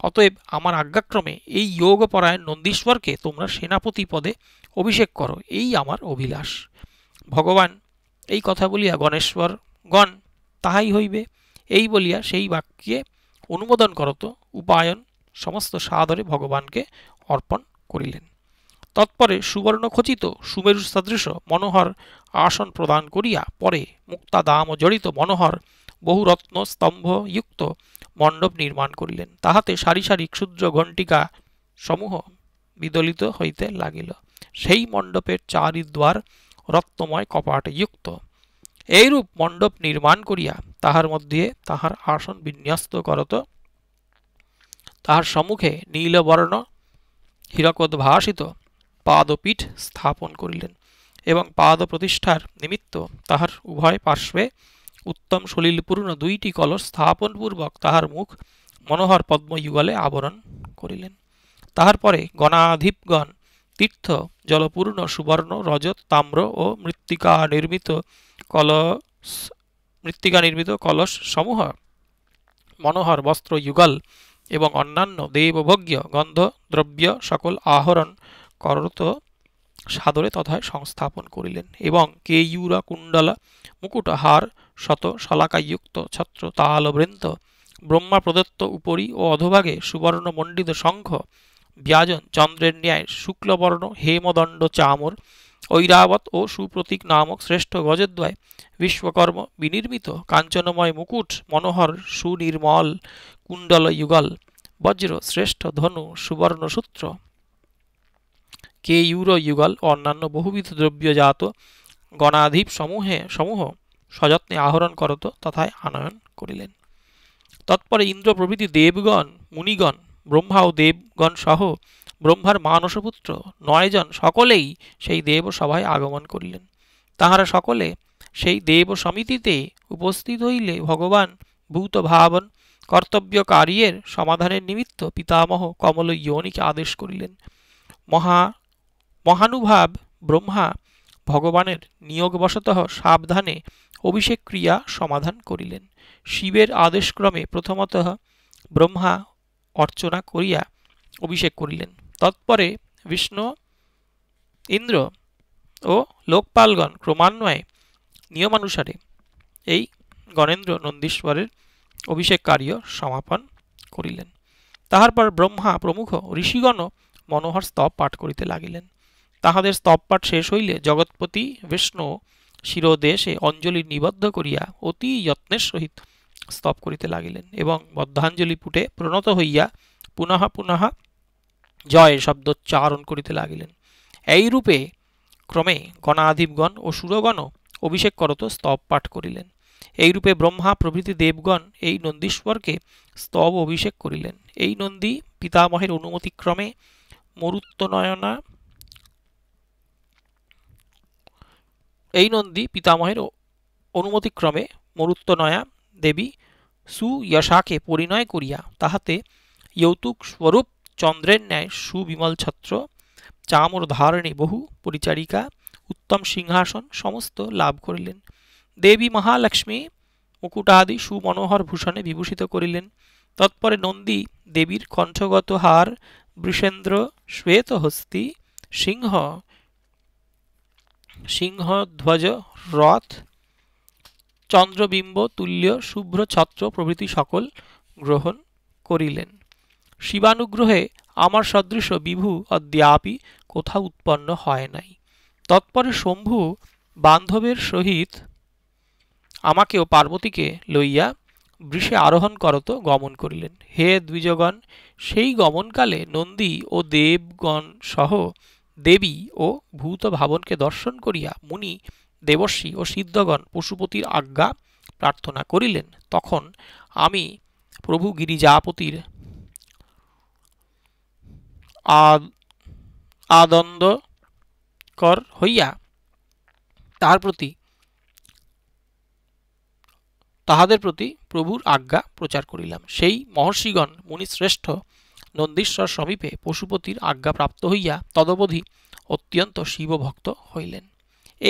অতএব আমার আজ্ঞাক্রমে এই যোগপরায়ণ নন্দীশ্বরকে তোমরা সেনাপতি পদে অভিষেক করো এই আমার অভিলাষ ভগবান এই কথা বলিয়া গণেশ্বর গণ তাহাই হইবে এই বলিয়া সেই বাক্যে অনুমোদন করত উপায়ন সমস্ত সাদরে ভগবানকে অর্পণ করিলেন তৎপরে সুবর্ণখচিত সুমেরু সদৃশ মনোহর আসন প্রদান করিয়া পরে মুক্তা দাম জড়িত মনোহর বহুরত্ন স্তম্ভযুক্ত মণ্ডপ নির্মাণ করিলেন তাহাতে সারি সারি ক্ষুদ্র ঘণ্টিকা সমূহ বিদলিত হইতে লাগিল সেই মণ্ডপের চারিদ্বার রত্নময় কপাট যুক্ত এইরূপ মণ্ডপ নির্মাণ করিয়া তাহার মধ্যে তাহার আসন বিন্যস্ত করত তাহার সম্মুখে নীলবর্ণ হিরকত ভাষিত পাদপীঠ স্থাপন করিলেন এবং পাদ প্রতিষ্ঠার নিমিত্ত তাহার উভয় পার্শ্বে উত্তম সলিলপূর্ণ দুইটি কলস স্থাপনপূর্বক তাহার মুখ মনোহর পদ্মযুগলে আবরণ করিলেন তাহার পরে গণাধিপগণ তীর্থ জলপূর্ণ সুবর্ণ রজত তাম্র ও মৃত্তিকা নির্মিত কলস মৃত্তিকা নির্মিত কলস সমূহ মনোহর বস্ত্র যুগল এবং অন্যান্য দেবভোগ্য গন্ধ দ্রব্য সকল আহরণ করত সাদরে তথায় সংস্থাপন করিলেন এবং কেয়ুরা কুণ্ডলা মুকুটহার শত শলাকাযুক্ত ছত্র তালবৃন্ত ব্রহ্মা প্রদত্ত উপরি ও অধভাগে সুবর্ণমণ্ডিত শঙ্খ ব্যাজন চন্দ্রের ন্যায় শুক্লবর্ণ হেমদণ্ড চামর ঐরাবত ও সুপ্রতীক নামক শ্রেষ্ঠ গজদ্বয় বিশ্বকর্ম বিনির্মিত কাঞ্চনময় মুকুট মনোহর সুনির্মল কুণ্ডল যুগল বজ্র শ্রেষ্ঠ ধনু সুবর্ণসূত্র কে কেয়ুর যুগল অন্যান্য বহুবিধ দ্রব্য জাত গণাধীপ সমূহে সমূহ সযত্নে আহরণ করত তথায় আনয়ন করিলেন তৎপরে ইন্দ্র প্রভৃতি দেবগণ মুনিগণ ব্রহ্মা ও দেবগণ সহ ব্রহ্মার মানসপুত্র নয়জন সকলেই সেই দেব সভায় আগমন করিলেন তাহারা সকলে সেই দেব সমিতিতে উপস্থিত হইলে ভগবান ভূত ভাবন কর্তব্য কার্যের সমাধানের নিমিত্ত পিতামহ কমল ইয়নিকে আদেশ করিলেন মহা মহানুভাব ব্রহ্মা ভগবানের নিয়োগবশত সাবধানে অভিষেক ক্রিয়া সমাধান করিলেন শিবের আদেশক্রমে প্রথমত ব্রহ্মা অর্চনা করিয়া অভিষেক করিলেন তৎপরে বিষ্ণু ইন্দ্র ও লোকপালগণ ক্রমান্বয়ে নিয়মানুসারে এই গণেন্দ্র নন্দীশ্বরের অভিষেক কার্য সমাপন করিলেন তাহার পর ব্রহ্মা প্রমুখ ঋষিগণ মনোহর স্তব পাঠ করিতে লাগিলেন তাহাদের স্তব পাঠ শেষ হইলে জগৎপতি বিষ্ণু শিরোদেশে অঞ্জলি নিবদ্ধ করিয়া অতি যত্নের সহিত স্তব করিতে লাগিলেন এবং বদ্ধাঞ্জলি পুটে প্রণত হইয়া পুনঃ পুনঃ জয় শব্দোচ্চারণ করিতে লাগিলেন এই রূপে ক্রমে গণাধিপগণ ও সুরগণ অভিষেক করত স্তব পাঠ করিলেন এইরূপে ব্রহ্মা প্রভৃতি দেবগণ এই নন্দীশ্বরকে স্তব অভিষেক করিলেন এই নন্দী পিতামহের অনুমতিক্রমে মরুত্তনয়না এই নন্দী পিতামহের অনুমতিক্রমে মরুত্তনয়া দেবী সুয়শাকে পরিণয় করিয়া তাহাতে যৌতুক স্বরূপ চন্দ্রের ন্যায় সুবিমল ছত্র চামর ধারণী বহু পরিচারিকা উত্তম সিংহাসন সমস্ত লাভ করিলেন দেবী মহালক্ষ্মী মুকুটাদি সুমনোহর ভূষণে বিভূষিত করিলেন তৎপরে নন্দী দেবীর কণ্ঠগত হার বৃষেন্দ্র শ্বেতহস্তি সিংহ সিংহধ্বজ রথ চন্দ্রবিম্ব তুল্য শুভ্র ছত্র প্রভৃতি সকল গ্রহণ করিলেন শিবানুগ্রহে আমার সদৃশ বিভু অদ্যাপি কোথাও উৎপন্ন হয় নাই তৎপরে শম্ভু বান্ধবের সহিত আমাকেও পার্বতীকে লইয়া বৃষে আরোহণ করত গমন করিলেন হে দ্বিজগণ সেই গমনকালে নন্দী ও দেবগণ সহ দেবী ও ভূত ভাবনকে দর্শন করিয়া মুনি দেবর্ষী ও সিদ্ধগণ পশুপতির আজ্ঞা প্রার্থনা করিলেন তখন আমি প্রভু গিরিজাপতির আদন্দকর হইয়া তার প্রতি তাহাদের প্রতি প্রভুর আজ্ঞা প্রচার করিলাম সেই মহর্ষিগণ মুনিশ্রেষ্ঠ নন্দীশ্বর সমীপে পশুপতির আজ্ঞা প্রাপ্ত হইয়া তদবধি অত্যন্ত শিবভক্ত হইলেন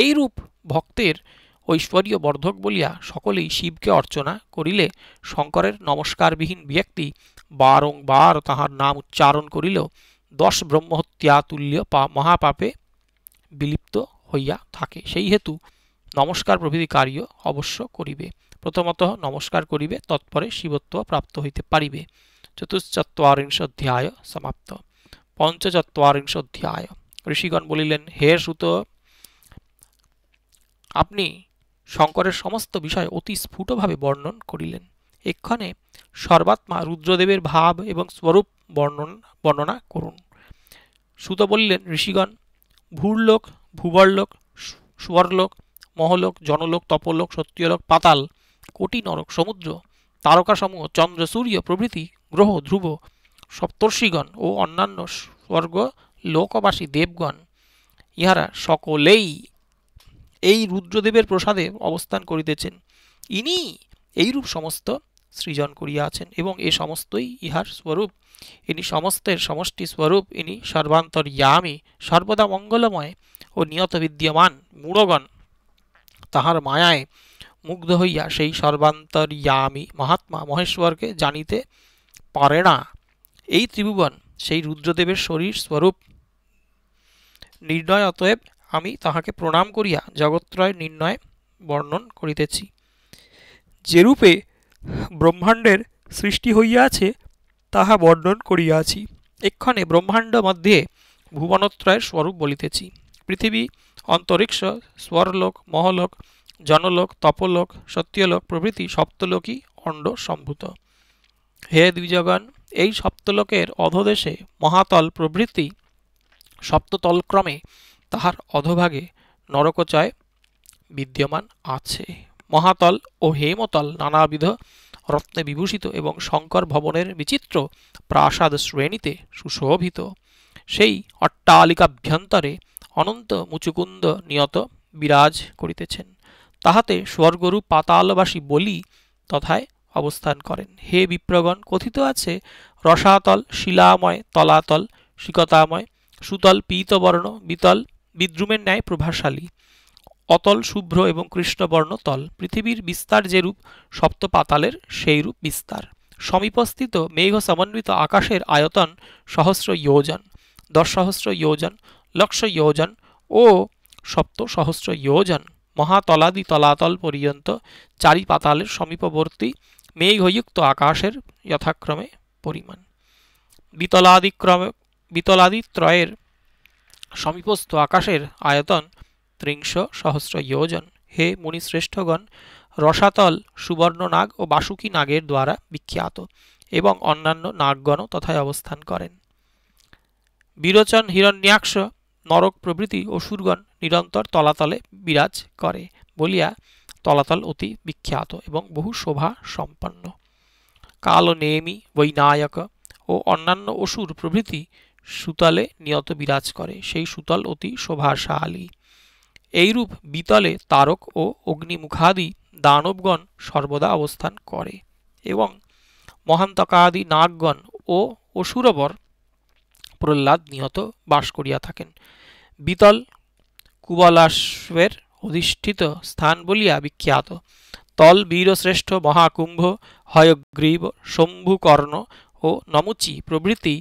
এইরূপ ভক্তের ঐশ্বরীয় বর্ধক বলিয়া সকলেই শিবকে অর্চনা করিলে শঙ্করের নমস্কারবিহীন ব্যক্তি বারংবার তাহার নাম উচ্চারণ করিলেও দশ ব্রহ্মহত্যা তুল্য মহাপাপে বিলিপ্ত হইয়া থাকে সেই হেতু নমস্কার প্রভৃতি কার্য অবশ্য করিবে প্রথমত নমস্কার করিবে তৎপরে শিবত্ব প্রাপ্ত হইতে পারিবে অধ্যায় সমাপ্ত অধ্যায় ঋষিগণ বলিলেন হে সুত আপনি শঙ্করের সমস্ত বিষয় অতি স্ফুটভাবে বর্ণন করিলেন এক্ষণে সর্বাত্মা রুদ্রদেবের ভাব এবং স্বরূপ বর্ণন বর্ণনা করুন সুত বললেন ঋষিগণ ভূর্লোক ভূবরলোক সুবরলোক মহলোক জনলোক তপলোক সত্যলোক পাতাল কোটি নরক সমুদ্র তারকাসমূহ চন্দ্র সূর্য প্রভৃতি গ্রহ ধ্রুব সপ্তর্ষিগণ ও অন্যান্য স্বর্গ লোকবাসী দেবগণ ইহারা সকলেই এই রুদ্রদেবের প্রসাদে অবস্থান করিতেছেন ইনি এইরূপ সমস্ত সৃজন করিয়াছেন এবং এ সমস্তই ইহার স্বরূপ ইনি সমস্তের সমষ্টি স্বরূপ ইনি সর্বান্তর ইয়ামি সর্বদা মঙ্গলময় ও নিয়ত বিদ্যমান মূঢ়গণ তাহার মায়ায় মুগ্ধ হইয়া সেই সর্বান্তর্যামী মহাত্মা মহেশ্বরকে জানিতে পারে না এই ত্রিভুবন সেই রুদ্রদেবের শরীর স্বরূপ নির্ণয় অতএব আমি তাহাকে প্রণাম করিয়া জগত্রয় নির্ণয় বর্ণন করিতেছি যেরূপে ব্রহ্মাণ্ডের সৃষ্টি হইয়াছে তাহা বর্ণন করিয়াছি এক্ষণে ব্রহ্মাণ্ড মধ্যে ভুবনত্রয়ের স্বরূপ বলিতেছি পৃথিবী অন্তরিক্ষ স্বরলোক মহলোক জনলোক তপলোক সত্যলোক প্রভৃতি সপ্তলোকই অণ্ড সম্ভূত হে দ্বিজগণ এই সপ্তলোকের অধদেশে মহাতল প্রভৃতি সপ্ততলক্রমে তাহার অধভাগে নরকচয় বিদ্যমান আছে মহাতল ও হেমতল নানাবিধ রত্নে বিভূষিত এবং শঙ্কর ভবনের বিচিত্র প্রাসাদ শ্রেণীতে সুশোভিত সেই অট্টালিকাভ্যন্তরে অনন্ত মুচুকুন্দ নিয়ত বিরাজ করিতেছেন তাহাতে স্বর্গরূপ পাতালবাসী বলি তথায় অবস্থান করেন হে বিপ্রগণ কথিত আছে রসাতল শিলাময় তলাতল শিকতাময় সুতল পীতবর্ণ বিতল বিদ্রুমের ন্যায় প্রভাশালী অতল শুভ্র এবং কৃষ্ণবর্ণ তল পৃথিবীর বিস্তার যেরূপ সপ্ত পাতালের সেই রূপ বিস্তার সমীপস্থিত মেঘ সমন্বিত আকাশের আয়তন সহস্র ইয়োজন দশ সহস্র ইয়োজন লক্ষ ইয়োজন ও সপ্ত সহস্র ইয়োজন মহাতলাদি তলাতল পর্যন্ত চারি পাতালের সমীপবর্তী মেঘযুক্ত আকাশের যথাক্রমে পরিমাণ বিতলাদিক্রমে বিতলাদিত্রয়ের সমীপস্থ আকাশের আয়তন ত্রিংশ সহস্র ইয়োজন হে মুনিশ্রেষ্ঠগণ রসাতল সুবর্ণনাগ ও বাসুকী নাগের দ্বারা বিখ্যাত এবং অন্যান্য নাগগণও তথায় অবস্থান করেন বিরোচন হিরণ্যাক্ষ নরক প্রভৃতি অসুরগণ নিরন্তর তলাতলে বিরাজ করে বলিয়া তলাতল অতি বিখ্যাত এবং বহু শোভা সম্পন্ন কাল ও নেমি বৈনায়ক ও অন্যান্য অসুর প্রভৃতি সুতলে নিয়ত বিরাজ করে সেই সুতল অতি শোভাশালী এইরূপ বিতলে তারক ও অগ্নিমুখাদি দানবগণ সর্বদা অবস্থান করে এবং মহান্তকাদি নাগগণ ও অসুরবর প্রহ্লাদ নিহত বাস করিয়া থাকেন বিতল কুবলাশ্বের অধিষ্ঠিত স্থান বলিয়া বিখ্যাত তল বীরশ্রেষ্ঠ মহাকুম্ভ হয়গ্রীব শম্ভুকর্ণ ও নমুচি প্রভৃতি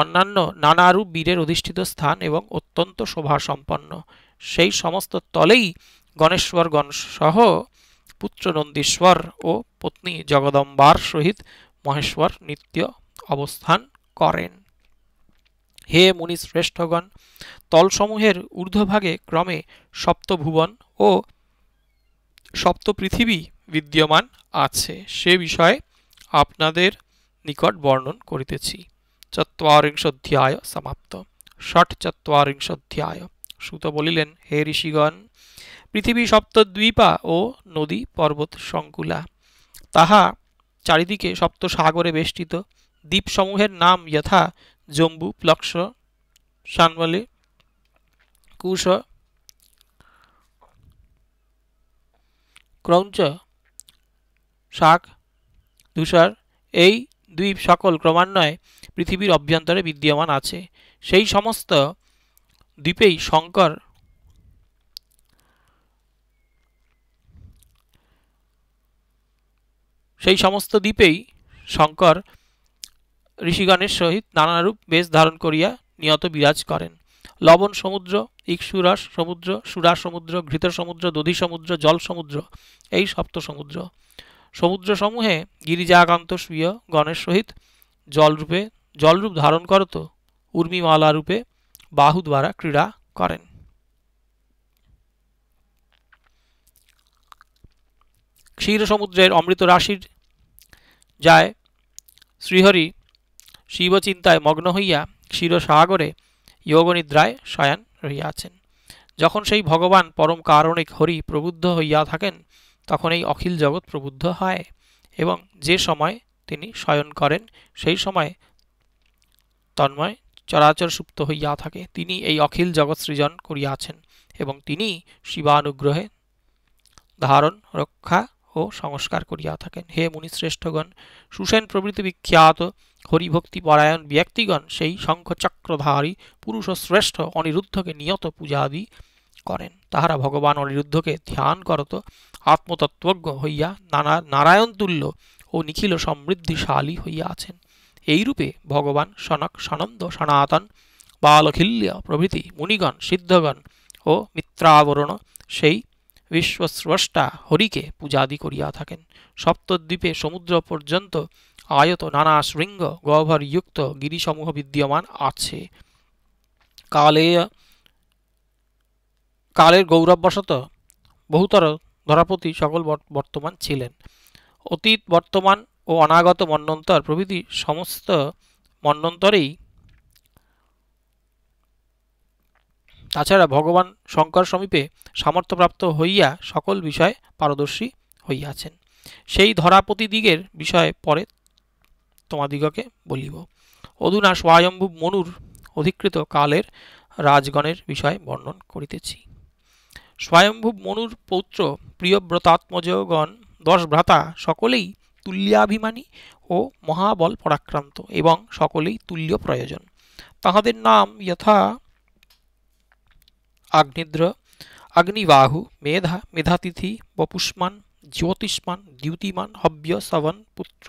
অন্যান্য নানারূপ বীরের অধিষ্ঠিত স্থান এবং অত্যন্ত শোভা সম্পন্ন সেই সমস্ত তলেই গণেশ্বরগণ সহ পুত্র নন্দীশ্বর ও পত্নী জগদম্বার সহিত মহেশ্বর নিত্য অবস্থান করেন হে মুনি শ্রেষ্ঠগণ তলসমূহের ঊর্ধ্বভাগে ক্রমে সপ্তভুবন ও সপ্ত পৃথিবী বিদ্যমান আছে সে বিষয়ে আপনাদের নিকট বর্ণন করিতেছি চত্বরিংশোধ্যায় সমাপ্ত ষট চত্বরিংশোধ্যায় সুত বলিলেন হে ঋষিগণ পৃথিবী সপ্ত দ্বীপা ও নদী পর্বত সংকুলা তাহা চারিদিকে সপ্ত সাগরে বেষ্টিত দ্বীপসমূহের নাম যথা জম্বু প্লক্স সানমালি কুশ ক্রৌঞ্চ শাক ধূসর এই দুই সকল ক্রমান্বয়ে পৃথিবীর অভ্যন্তরে বিদ্যমান আছে সেই সমস্ত দ্বীপেই শঙ্কর সেই সমস্ত দ্বীপেই শঙ্কর ঋষিগণের সহিত নানারূপ বেশ ধারণ করিয়া নিয়ত বিরাজ করেন লবণ সমুদ্র ইক্সুরাস সমুদ্র সুরা সমুদ্র ঘৃত সমুদ্র দধি সমুদ্র জল সমুদ্র এই সপ্ত সমুদ্র সমুদ্রসমূহে গিরিজাকান্ত সুয় গণের সহিত জলরূপে জলরূপ ধারণ করত উর্মিমালা রূপে বাহু দ্বারা ক্রীড়া করেন ক্ষীর সমুদ্রের অমৃত রাশির যায় শ্রীহরি শিবচিন্তায় মগ্ন হইয়া ক্ষীরসাগরে যোগনিদ্রায় শয়ান রহিয়াছেন যখন সেই ভগবান পরম কারণিক হরি প্রবুদ্ধ হইয়া থাকেন তখন এই অখিল জগৎ প্রবুদ্ধ হয় এবং যে সময় তিনি শয়ন করেন সেই সময় তন্ময় চরাচর সুপ্ত হইয়া থাকে তিনি এই অখিল জগৎ সৃজন করিয়াছেন এবং তিনি শিবানুগ্রহে ধারণ রক্ষা ও সংস্কার করিয়া থাকেন হে মুনিশ্রেষ্ঠগণ সুসেন প্রভৃতি বিখ্যাত হরিভক্তি পরায়ণ ব্যক্তিগণ সেই শঙ্খচক্রধারী পুরুষ শ্রেষ্ঠ অনিরুদ্ধকে নিয়ত পূজাদি করেন তাহারা ভগবান অনিরুদ্ধকে ধ্যান করত আত্মতত্ত্বজ্ঞ হইয়া নানা নারায়ণ তুল্য ও নিখিল সমৃদ্ধিশালী হইয়া আছেন এইরূপে ভগবান সনক সনন্দ সনাতন বালখিল্য প্রভৃতি মুনিগণ সিদ্ধগণ ও মিত্রাবরণ সেই বিশ্বস্রষ্টা হরিকে পূজাদি করিয়া থাকেন সপ্তদ্বীপে সমুদ্র পর্যন্ত আয়ত নানা শৃঙ্গ গহ্বরযুক্ত গিরিসমূহ বিদ্যমান আছে কালে কালের গৌরববশত বহুতর ধরাপতি সকল বর্তমান ছিলেন অতীত বর্তমান ও অনাগত মন্ডন্তর প্রভৃতি সমস্ত মন্ডন্তরেই তাছাড়া ভগবান শঙ্কর সমীপে সামর্থ্যপ্রাপ্ত হইয়া সকল বিষয়ে পারদর্শী হইয়াছেন সেই ধরাপতিদিগের বিষয়ে পরে তোমাদিগকে বলিব অধুনা স্বয়ম্ভু মনুর অধিকৃত কালের রাজগণের বিষয় বর্ণন করিতেছি স্বয়ম্ভু মনুর পৌত্র প্রিয়ব্রতাত্মজগণ দশ ভ্রাতা সকলেই তুল্যাভিমানী ও মহাবল পরাক্রান্ত এবং সকলেই তুল্য প্রয়োজন তাহাদের নাম যথা আগ্নিদ্র আগ্নিবাহু মেধা মেধাতিথি বপুষ্মান জ্যোতিষ্মান দ্যুতিমান হব্য শ্রবণ পুত্র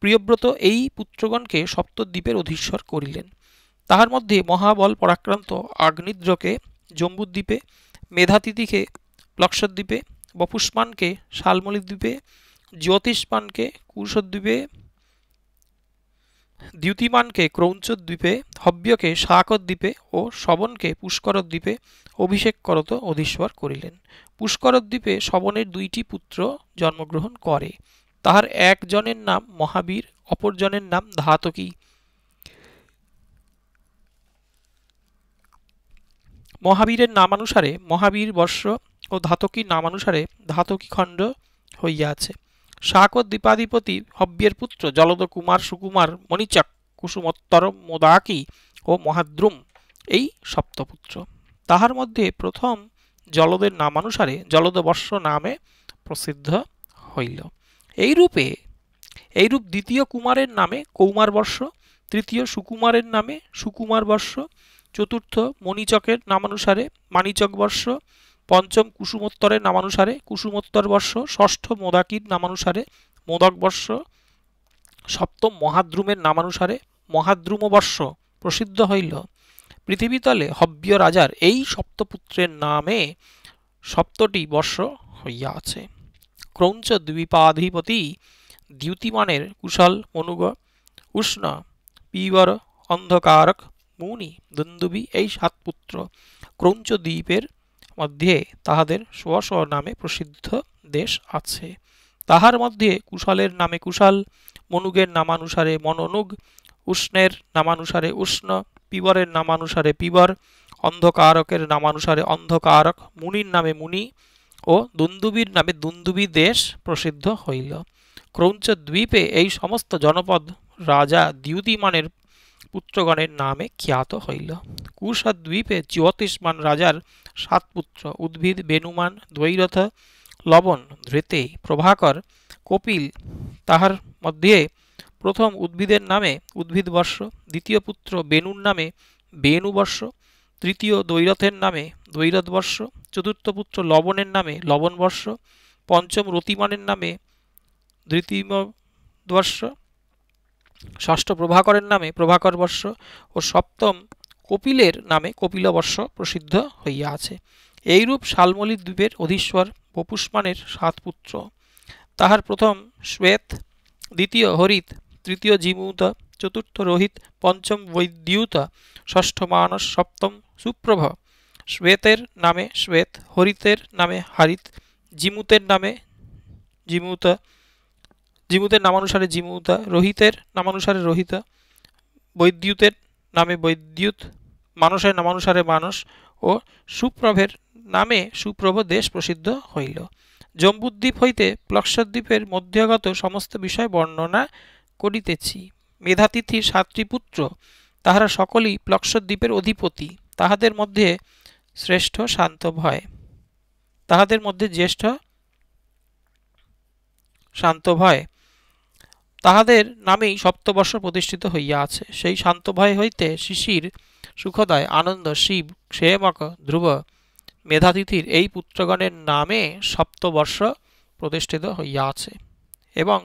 প্রিয়ব্রত এই পুত্রগণকে সপ্তদ্বীপের অধীশ্বর করিলেন তাহার মধ্যে মহাবল পরাক্রান্ত আগ্নিদ্রকে জম্বুদ্বীপে মেধাতিথিকে প্লক্ষদ্বীপে বপুষ্মানকে শালমলিদ্বীপে জ্যোতিষ্মানকে কুশদ্বীপে দ্যুতিমানকে ক্রৌঞ্চদ্বীপে হব্যকে শাকদ্বীপে ও শবনকে পুষ্করদ্বীপে অভিষেক করত অধীশ্বর করিলেন পুষ্করদ্বীপে শবনের দুইটি পুত্র জন্মগ্রহণ করে তাহার একজনের নাম মহাবীর অপরজনের নাম ধাতকী মহাবীরের নামানুসারে মহাবীর বর্ষ ও ধাতকীর নামানুসারে ধাতকী খণ্ড আছে শাক ও দ্বীপাধিপতি হব্যের পুত্র জলদ কুমার সুকুমার মণিচাক কুসুমোত্তর মোদাকি ও মহাদ্রুম এই সপ্তপুত্র তাহার মধ্যে প্রথম জলদের নামানুসারে জলদবর্ষ নামে প্রসিদ্ধ হইল এইরূপে এইরূপ দ্বিতীয় কুমারের নামে কৌমার বর্ষ তৃতীয় সুকুমারের নামে সুকুমার বর্ষ চতুর্থ মণিচকের নামানুসারে মানিচক বর্ষ পঞ্চম কুসুমোত্তরের নামানুসারে কুসুমোত্তর বর্ষ ষষ্ঠ মোদাকির নামানুসারে মোদক বর্ষ সপ্তম মহাদ্রুমের নামানুসারে মহাদ্রুম বর্ষ প্রসিদ্ধ হইল পৃথিবীতলে হব্য রাজার এই সপ্তপুত্রের নামে সপ্তটি বর্ষ হইয়া আছে ক্রৌঞ্চ দ্বীপাধিপতি দ্যুতিমানের কুশল মনুগ উষ্ণ পিবর অন্ধকারক মুনি দুন্দুবি এই সাত পুত্র ক্রৌঞ্চ দ্বীপের মধ্যে তাহাদের স্ব নামে প্রসিদ্ধ দেশ আছে তাহার মধ্যে কুশলের নামে কুশল মনুগের নামানুসারে মননুগ উষ্ণের নামানুসারে উষ্ণ পিবরের নামানুসারে পিবর অন্ধকারকের নামানুসারে অন্ধকারক মুনির নামে মুনি ও দুন্দুবির নামে দুন্দুবি দেশ প্রসিদ্ধ হইল ক্রৌঞ্চ দ্বীপে এই সমস্ত জনপদ রাজা দ্যুতিমানের পুত্রগণের নামে খ্যাত হইল কুষদ দ্বীপে জ্যোতিষমান রাজার সাত পুত্র উদ্ভিদ বেনুমান দ্বৈরথ লবণ ধৃতে প্রভাকর কপিল তাহার মধ্যে প্রথম উদ্ভিদের নামে উদ্ভিদবর্ষ দ্বিতীয় পুত্র বেনুর নামে বেনুবর্ষ তৃতীয় দৈরথের নামে দৈরথবর্ষ চতুর্থ পুত্র লবণের নামে লবণবর্ষ পঞ্চম রতিমানের নামে ধৃতিমবর্ষ ষষ্ঠ প্রভাকরের নামে প্রভাকর বর্ষ ও সপ্তম কপিলের নামে কপিলবর্ষ প্রসিদ্ধ হইয়া আছে এইরূপ শালমলি দ্বীপের অধীশ্বর বপুষ্মানের সাত পুত্র তাহার প্রথম শ্বেত দ্বিতীয় হরিত তৃতীয় জিমুতা চতুর্থ রোহিত পঞ্চম বৈদ্যুতা ষষ্ঠ মানস সপ্তম সুপ্রভ শ্বেতের নামে শ্বেত হরিতের নামে হারিত জিমুতের নামে জিমুতা জিমুতের নামানুসারে জিমুতা রোহিতের নামানুসারে রোহিতা বৈদ্যুতের নামে বৈদ্যুত মানসের নামানুসারে মানস ও সুপ্রভের নামে সুপ্রভ দেশ প্রসিদ্ধ হইল জম্বুদ্বীপ হইতে প্লক্সদ্বীপের মধ্যগত সমস্ত বিষয় বর্ণনা করিতেছি মেধাতিথির সাতটি পুত্র তাহারা সকলেই প্লক্সদ্বীপের অধিপতি তাহাদের মধ্যে শ্রেষ্ঠ শান্ত ভয় তাহাদের মধ্যে জ্যেষ্ঠ শান্ত ভয় তাহাদের নামেই সপ্তবর্ষ প্রতিষ্ঠিত হইয়া আছে সেই শান্ত ভয় হইতে শিশির সুখদয় আনন্দ শিব ক্ষেমক ধ্রুব মেধাতিথির এই পুত্রগণের নামে সপ্তবর্ষ প্রতিষ্ঠিত হইয়া আছে এবং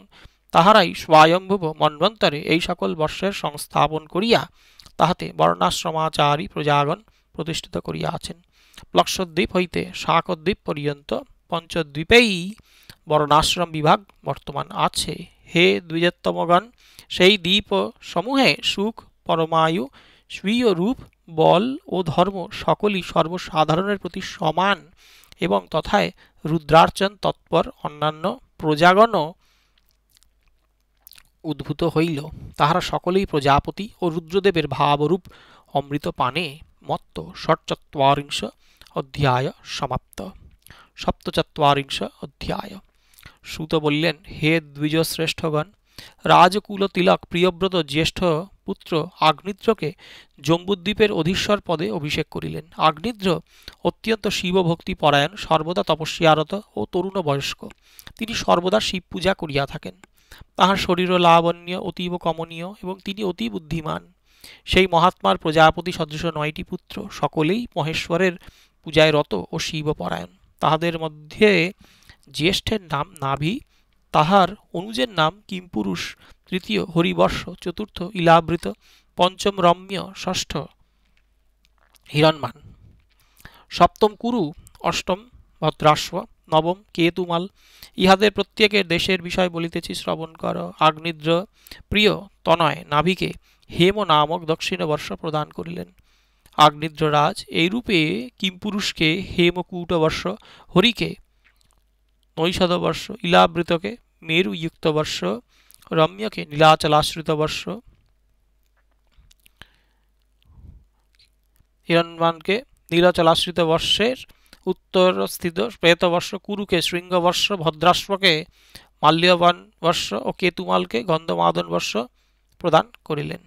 তাহারাই স্বয়ম্ভুব মন্বন্তরে এই সকল বর্ষের সংস্থাপন করিয়া তাহাতে বর্ণাশ্রমাচারী প্রজাগণ প্রতিষ্ঠিত করিয়াছেন প্লক্ষদ্বীপ হইতে শাকদ্বীপ পর্যন্ত পঞ্চদ্বীপেই বর্ণাশ্রম বিভাগ বর্তমান আছে হে দ্বিজত্তমগণ সেই দ্বীপ সমূহে সুখ পরমায়ু স্বীয় রূপ বল ও ধর্ম সকলই সর্বসাধারণের প্রতি সমান এবং তথায় রুদ্রার্চন তৎপর অন্যান্য প্রজাগণও উদ্ভূত হইল তাহারা সকলেই প্রজাপতি ও রুদ্রদেবের ভাবরূপ অমৃত পানে মত্ত ষটচত্বরিংশ অধ্যায় সমাপ্ত সপ্তচত্বরিংশ অধ্যায় সুত বললেন হে দ্বিজশ্রেষ্ঠগণ রাজকুল তিলক প্রিয়ব্রত জ্যেষ্ঠ পুত্র আগ্নিদ্রকে জম্বুদ্বীপের অধীশ্বর পদে অভিষেক করিলেন আগ্নিদ্র অত্যন্ত শিবভক্তি পরায়ণ সর্বদা তপস্যারত ও তরুণ বয়স্ক তিনি সর্বদা শিব পূজা করিয়া থাকেন তাহার শরীর লাবণ্য অতীব কমনীয় এবং তিনি অতি বুদ্ধিমান সেই মহাত্মার প্রজাপতি সদৃশ নয়টি পুত্র সকলেই মহেশ্বরের পূজায় রত ও শিবপরায়ণ তাহাদের মধ্যে জ্যেষ্ঠের নাম নাভি তাহার অনুজের নাম কিমপুরুষ তৃতীয় হরিবর্ষ চতুর্থ ইলাবৃত পঞ্চম রম্য ষষ্ঠ হিরণমান সপ্তম কুরু অষ্টম ভদ্রাশ্ব নবম কেতুমাল ইহাদের প্রত্যেকের দেশের বিষয় বলিতেছি শ্রবণ কর আগ্নিদ্র প্রিয় তনয় নাভিকে হেম নামক দক্ষিণ বর্ষ প্রদান করিলেন আগ্নিদ্ররাজ এইরূপে কিমপুরুষকে হেম হেমকূটবর্ষ হরিকে নৈষদবর্ষ ইলাবৃতকে মেরুযুক্তবর্ষ রম্যকে নীলাচলাশ্রিতবর্ষ হিরণমানকে নীলাচলাশ্রিত বর্ষের উত্তরস্থিত প্রেতবর্ষ কুরুকে শৃঙ্গবর্ষ ভদ্রাশ্বকে মাল্যবান বর্ষ ও কেতুমালকে গন্ধমাদন বর্ষ প্রদান করিলেন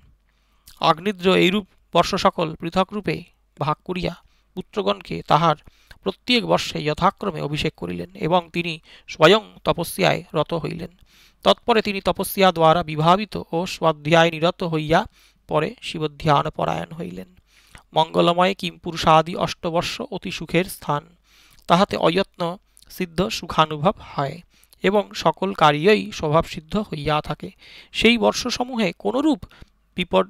আগ্নিদ্র এইরূপ বর্ষ সকল পৃথকরূপে ভাগ করিয়া পুত্রগণকে তাহার প্রত্যেক বর্ষে যথাক্রমে অভিষেক করিলেন এবং তিনি স্বয়ং তপস্যায় রত হইলেন তৎপরে তিনি তপস্যা দ্বারা বিভাবিত ও স্বাধ্যায় নিরত হইয়া পরে শিবধ্যান পরায়ণ হইলেন মঙ্গলময় কিম্পুর সাদি অষ্টবর্ষ অতি সুখের স্থান তাহাতে অযত্ন সিদ্ধ সুখানুভব হয় এবং সকল কার্যই স্বভাবসিদ্ধ হইয়া থাকে সেই বর্ষসমূহে কোনরূপ বিপদ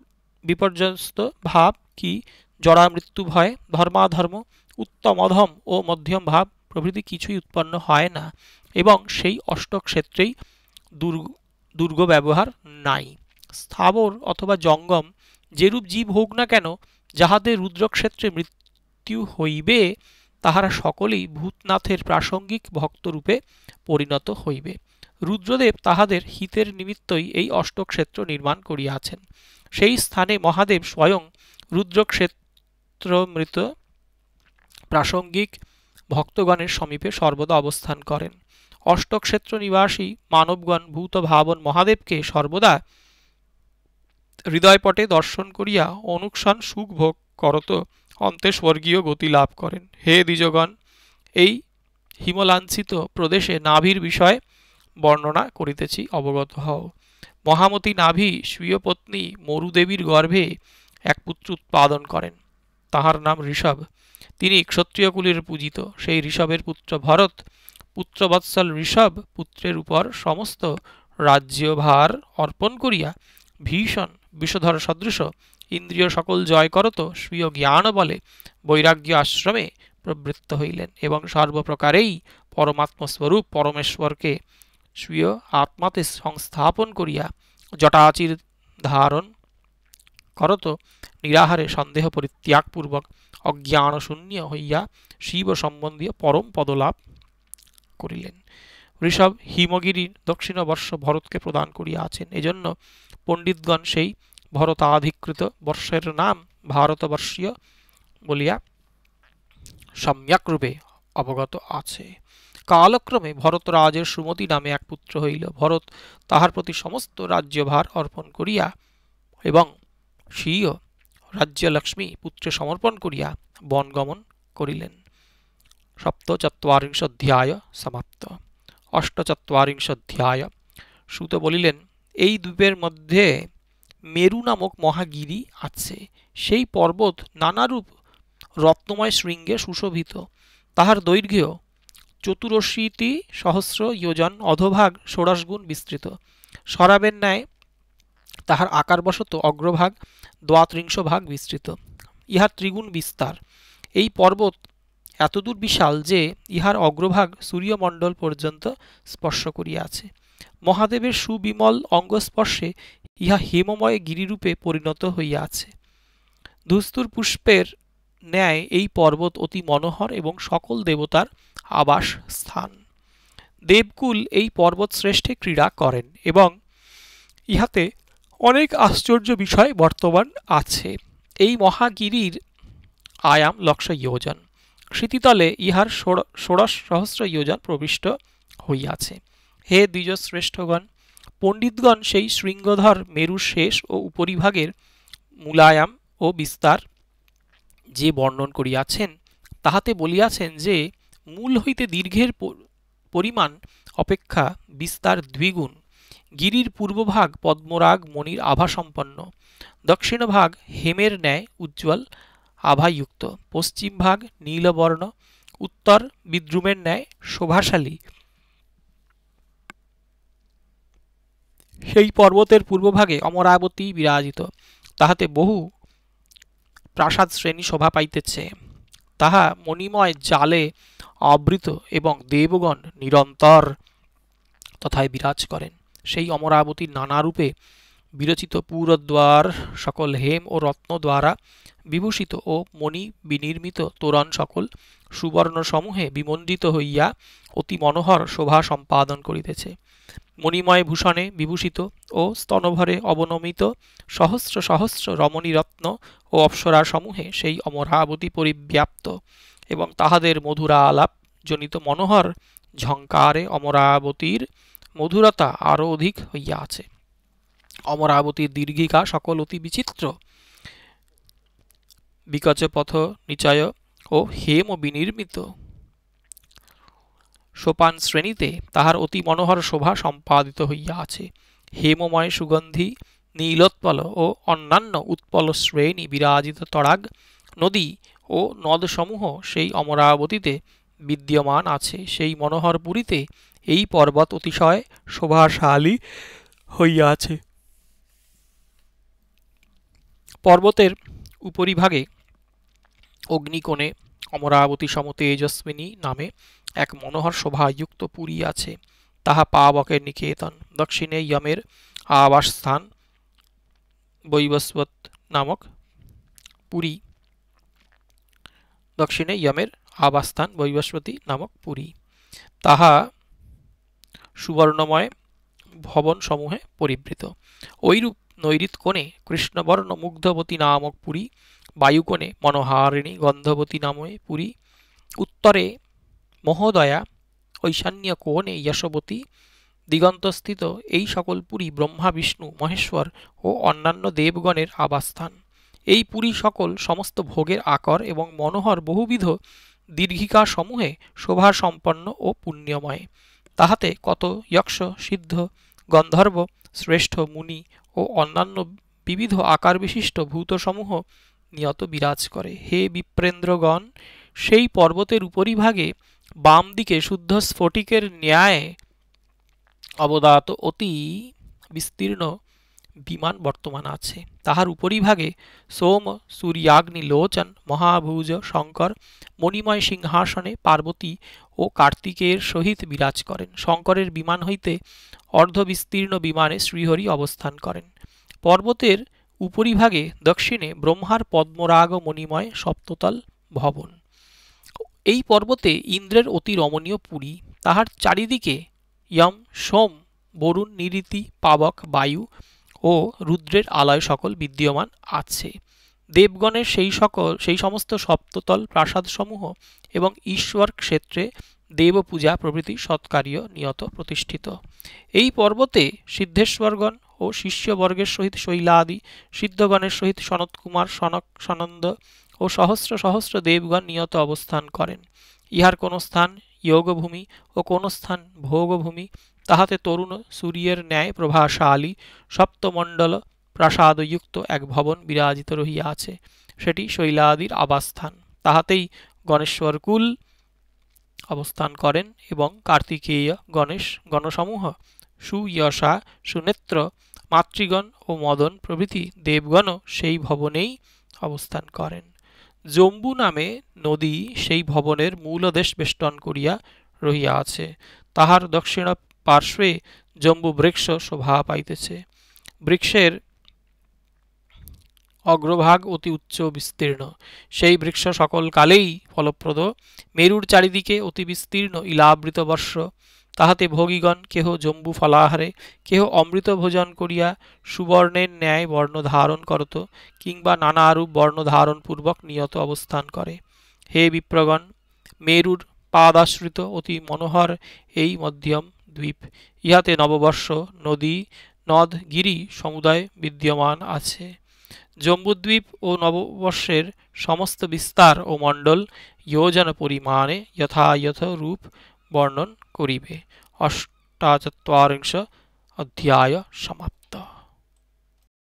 বিপর্যস্ত ভাব কি জরা মৃত্যু ভয় ধর্মাধর্ম উত্তম অধম ও মধ্যম ভাব প্রভৃতি কিছুই উৎপন্ন হয় না এবং সেই অষ্টক্ষেত্রেই দুর্গ দুর্গ ব্যবহার নাই স্থাবর অথবা জঙ্গম যেরূপ জীব হোক না কেন যাহাদের রুদ্রক্ষেত্রে মৃত্যু হইবে তাহারা সকলেই ভূতনাথের প্রাসঙ্গিক ভক্তরূপে পরিণত হইবে রুদ্রদেব তাহাদের হিতের নিমিত্তই এই অষ্টক্ষেত্র নির্মাণ করিয়াছেন সেই স্থানে মহাদেব স্বয়ং রুদ্রক্ষেত্রমৃত প্রাসঙ্গিক ভক্তগণের সমীপে সর্বদা অবস্থান করেন অষ্টক্ষেত্র নিবাসী মানবগণ ভূত ভাবন মহাদেবকে সর্বদা হৃদয়পটে দর্শন করিয়া অনুকসান সুখ ভোগ করত অন্তে স্বর্গীয় গতি লাভ করেন হে দ্বিজগণ এই হিমলাঞ্ছিত প্রদেশে নাভির বিষয়ে বর্ণনা করিতেছি অবগত হও মহামতি নাভি স্বীয় পত্নী মরুদেবীর গর্ভে এক পুত্র উৎপাদন করেন তাহার নাম ঋষভ তিনি ক্ষত্রিয়কুলের পূজিত সেই ঋষভের পুত্র ভরত পুত্রবৎসল ঋষভ পুত্রের উপর সমস্ত রাজ্যভার অর্পণ করিয়া ভীষণ বিষধর সদৃশ ইন্দ্রিয় সকল জয় করত স্বীয় জ্ঞান বলে বৈরাগ্য আশ্রমে প্রবৃত্ত হইলেন এবং সর্বপ্রকারেই পরমাত্মস্বরূপ পরমেশ্বরকে স্বীয় আত্মাতে সংস্থাপন করিয়া জটাচির ধারণ করত নিরাহারে সন্দেহ পরিত্যাগপূর্বক অজ্ঞান শূন্য হইয়া শিব সম্বন্ধীয় পরম পদলাভ করিলেন ঋষভ হিমগিরির দক্ষিণবর্ষ ভরতকে প্রদান করিয়া আছেন এজন্য পণ্ডিতগণ সেই ভরতাধিকৃত বর্ষের নাম ভারতবর্ষীয় বলিয়া সম্যকরূপে অবগত আছে কালক্রমে ভরতরাজের সুমতি নামে এক পুত্র হইল ভরত তাহার প্রতি সমস্ত রাজ্যভার অর্পণ করিয়া এবং স্বীয় রাজ্যলক্ষ্মী পুত্রে সমর্পণ করিয়া বনগমন করিলেন অধ্যায় সমাপ্ত অধ্যায় সুত বলিলেন এই দ্বীপের মধ্যে মেরু নামক মহাগিরি আছে সেই পর্বত নানারূপ রত্নময় শৃঙ্গে সুশোভিত তাহার দৈর্ঘ্য চতুরশীতি সহস্র ইয়োজন অধভাগ ষোড়শগুণ বিস্তৃত সরাবের ন্যায় তাহার আকারবশত অগ্রভাগ দ্বাত্রিংশ ভাগ বিস্তৃত ইহার ত্রিগুণ বিস্তার এই পর্বত এতদূর বিশাল যে ইহার অগ্রভাগ সূর্যমণ্ডল পর্যন্ত স্পর্শ করিয়া আছে মহাদেবের সুবিমল অঙ্গস্পর্শে ইহা হেমময় গিরিরূপে পরিণত হইয়াছে ধুস্তুর পুষ্পের ন্যায় এই পর্বত অতি মনোহর এবং সকল দেবতার আবাস স্থান দেবকুল এই পর্বত শ্রেষ্ঠে ক্রীড়া করেন এবং ইহাতে অনেক আশ্চর্য বিষয় বর্তমান আছে এই মহাগিরির আয়াম লক্ষ ইয়োজন স্মৃতিতলে ইহার ষোড়শ সহস্র ইয়োজন প্রবিষ্ট হইয়াছে হে দ্বিজশ্রেষ্ঠগণ পণ্ডিতগণ সেই শৃঙ্গধর মেরুর শেষ ও উপরিভাগের মূলায়াম ও বিস্তার যে বর্ণন করিয়াছেন তাহাতে বলিয়াছেন যে মূল হইতে দীর্ঘের পরিমাণ অপেক্ষা বিস্তার দ্বিগুণ গিরির পূর্বভাগ পদ্মরাগ মণির আভাসম্পন্ন দক্ষিণভাগ হেমের ন্যায় উজ্জ্বল আভাযুক্ত পশ্চিম ভাগ নীলবর্ণ উত্তর বিদ্রুমের ন্যায় শোভাশালী সেই পর্বতের পূর্বভাগে অমরাবতী বিরাজিত তাহাতে বহু প্রাসাদ শ্রেণী শোভা পাইতেছে তাহা মণিময় জালে আবৃত এবং দেবগণ নিরন্তর তথায় বিরাজ করেন সেই অমরাবতীর নানারূপে বিরচিত পুরদ্বার সকল হেম ও রত্ন দ্বারা বিভূষিত ও মণি বিনির্মিত তোরণ সকল সুবর্ণসমূহে বিমণ্ডিত হইয়া অতি মনোহর শোভা সম্পাদন করিতেছে মণিময় ভূষণে বিভূষিত ও স্তনভরে অবনমিত সহস্র সহস্র রমণীরত্ন ও অপ্সরা সমূহে সেই অমরাবতী পরিব্যাপ্ত এবং তাহাদের মধুরা আলাপ জনিত মনোহর ঝঙ্কারে অমরাবতীর মধুরতা আরও অধিক হইয়া আছে অমরাবতীর দীর্ঘিকা সকল অতি বিচিত্র বিকচপথ নিচয় ও হেম বিনির্মিত সোপান শ্রেণীতে তাহার অতি মনোহর শোভা সম্পাদিত হইয়া আছে হেমময় সুগন্ধি নীলোৎপল ও অন্যান্য উৎপল শ্রেণী বিরাজিত তরাগ নদী ও নদসমূহ সেই অমরাবতীতে বিদ্যমান আছে সেই মনোহর পুরীতে এই পর্বত অতিশয় শোভাশালী হইয়া আছে পর্বতের উপরিভাগে অগ্নিকোণে অমরাবতী সমতেজস্বিনী নামে এক মনোহর শোভাযুক্ত পুরী আছে তাহা পাবকের নিকেতন দক্ষিণে ইয়মের আবাসস্থান বৈবস্বত নামক পুরী দক্ষিণে ইয়মের আবাসস্থান বৈবস্বতী নামক পুরী তাহা সুবর্ণময় ভবন সমূহে পরিবৃত ঐরূপ নৈরিত কোণে কৃষ্ণবর্ণ মুগ্ধবতী নামক পুরী বায়ুকোণে মনোহারিণী গন্ধবতী নামে পুরী উত্তরে মহোদয়া ঐশান্য কোণে যশবতী দিগন্তস্থিত এই সকল পুরী ব্রহ্মা বিষ্ণু মহেশ্বর ও অন্যান্য দেবগণের আবাসস্থান এই পুরী সকল সমস্ত ভোগের আকর এবং মনোহর বহুবিধ দীর্ঘিকা সমূহে শোভা সম্পন্ন ও পুণ্যময় তাহাতে কত যক্ষ সিদ্ধ গন্ধর্ব শ্রেষ্ঠ মুনি ও অন্যান্য বিবিধ আকার বিশিষ্ট ভূতসমূহ নিয়ত বিরাজ করে হে বিপ্রেন্দ্রগণ সেই পর্বতের উপরিভাগে ভাগে বাম দিকে শুদ্ধ স্ফটিকের ন্যায় অবদাত অতি বিস্তীর্ণ বিমান বর্তমান আছে তাহার উপরিভাগে সোম সূর্যাগ্নি লোচন মহাভুজ শঙ্কর মণিময় সিংহাসনে পার্বতী ও কার্তিকের সহিত বিরাজ করেন শঙ্করের বিমান হইতে অর্ধবিস্তীর্ণ বিমানে শ্রীহরি অবস্থান করেন পর্বতের উপরিভাগে দক্ষিণে ব্রহ্মার পদ্মরাগ মণিময় সপ্ততল ভবন এই পর্বতে ইন্দ্রের অতি রমণীয় পুরী তাহার চারিদিকে ইয়ম সোম বরুণ নিরীতি পাবক বায়ু ও রুদ্রের আলয় সকল বিদ্যমান আছে দেবগণের সেই সকল সেই সমস্ত সপ্ততল প্রাসাদসমূহ এবং ঈশ্বর ক্ষেত্রে দেব পূজা প্রভৃতি সৎকারীয় নিয়ত প্রতিষ্ঠিত এই পর্বতে সিদ্ধেশ্বরগণ ও শিষ্যবর্গের সহিত শৈলা আদি সিদ্ধগণের সহিত সনৎকুমার সনক সনন্দ ও সহস্র সহস্র দেবগণ নিয়ত অবস্থান করেন ইহার কোন স্থান যোগভূমি ও কোন স্থান ভোগভূমি তাহাতে তরুণ সূর্যের ন্যায় প্রভাশালী সপ্তমণ্ডল প্রাসাদযুক্ত এক ভবন বিরাজিত রহিয়া আছে সেটি শৈলাদির আবাসস্থান তাহাতেই গণেশ্বরকুল অবস্থান করেন এবং কার্তিকেয় গণেশ গণসমূহ সুয়সা সুনেত্র মাতৃগণ ও মদন প্রভৃতি দেবগণও সেই ভবনেই অবস্থান করেন জম্বু নামে নদী সেই ভবনের মূলদেশ বেষ্টন করিয়া রহিয়া আছে তাহার দক্ষিণ পার্শ্বে জম্বু বৃক্ষ শোভা পাইতেছে বৃক্ষের অগ্রভাগ অতি উচ্চ বিস্তীর্ণ সেই বৃক্ষ সকল কালেই ফলপ্রদ মেরুর চারিদিকে অতি বিস্তীর্ণ ইলাবৃত বর্ষ তাহাতে ভোগীগণ কেহ জম্বু ফলাহারে কেহ অমৃত ভোজন করিয়া সুবর্ণের ন্যায় বর্ণ ধারণ করত কিংবা নানারূপ বর্ণ ধারণ পূর্বক নিয়ত অবস্থান করে হে বিপ্রগণ মেরুর পাদাশ্রিত অতি মনোহর এই মধ্যম দ্বীপ ইহাতে নববর্ষ নদী নদ গিরি সমুদায় বিদ্যমান আছে জম্বুদ্বীপ ও নববর্ষের সমস্ত বিস্তার ও মণ্ডল যোজন পরিমাণে যথাযথ রূপ বর্ণন করিবে অষ্টাচত্বরিংশ অধ্যায় সমাপ্ত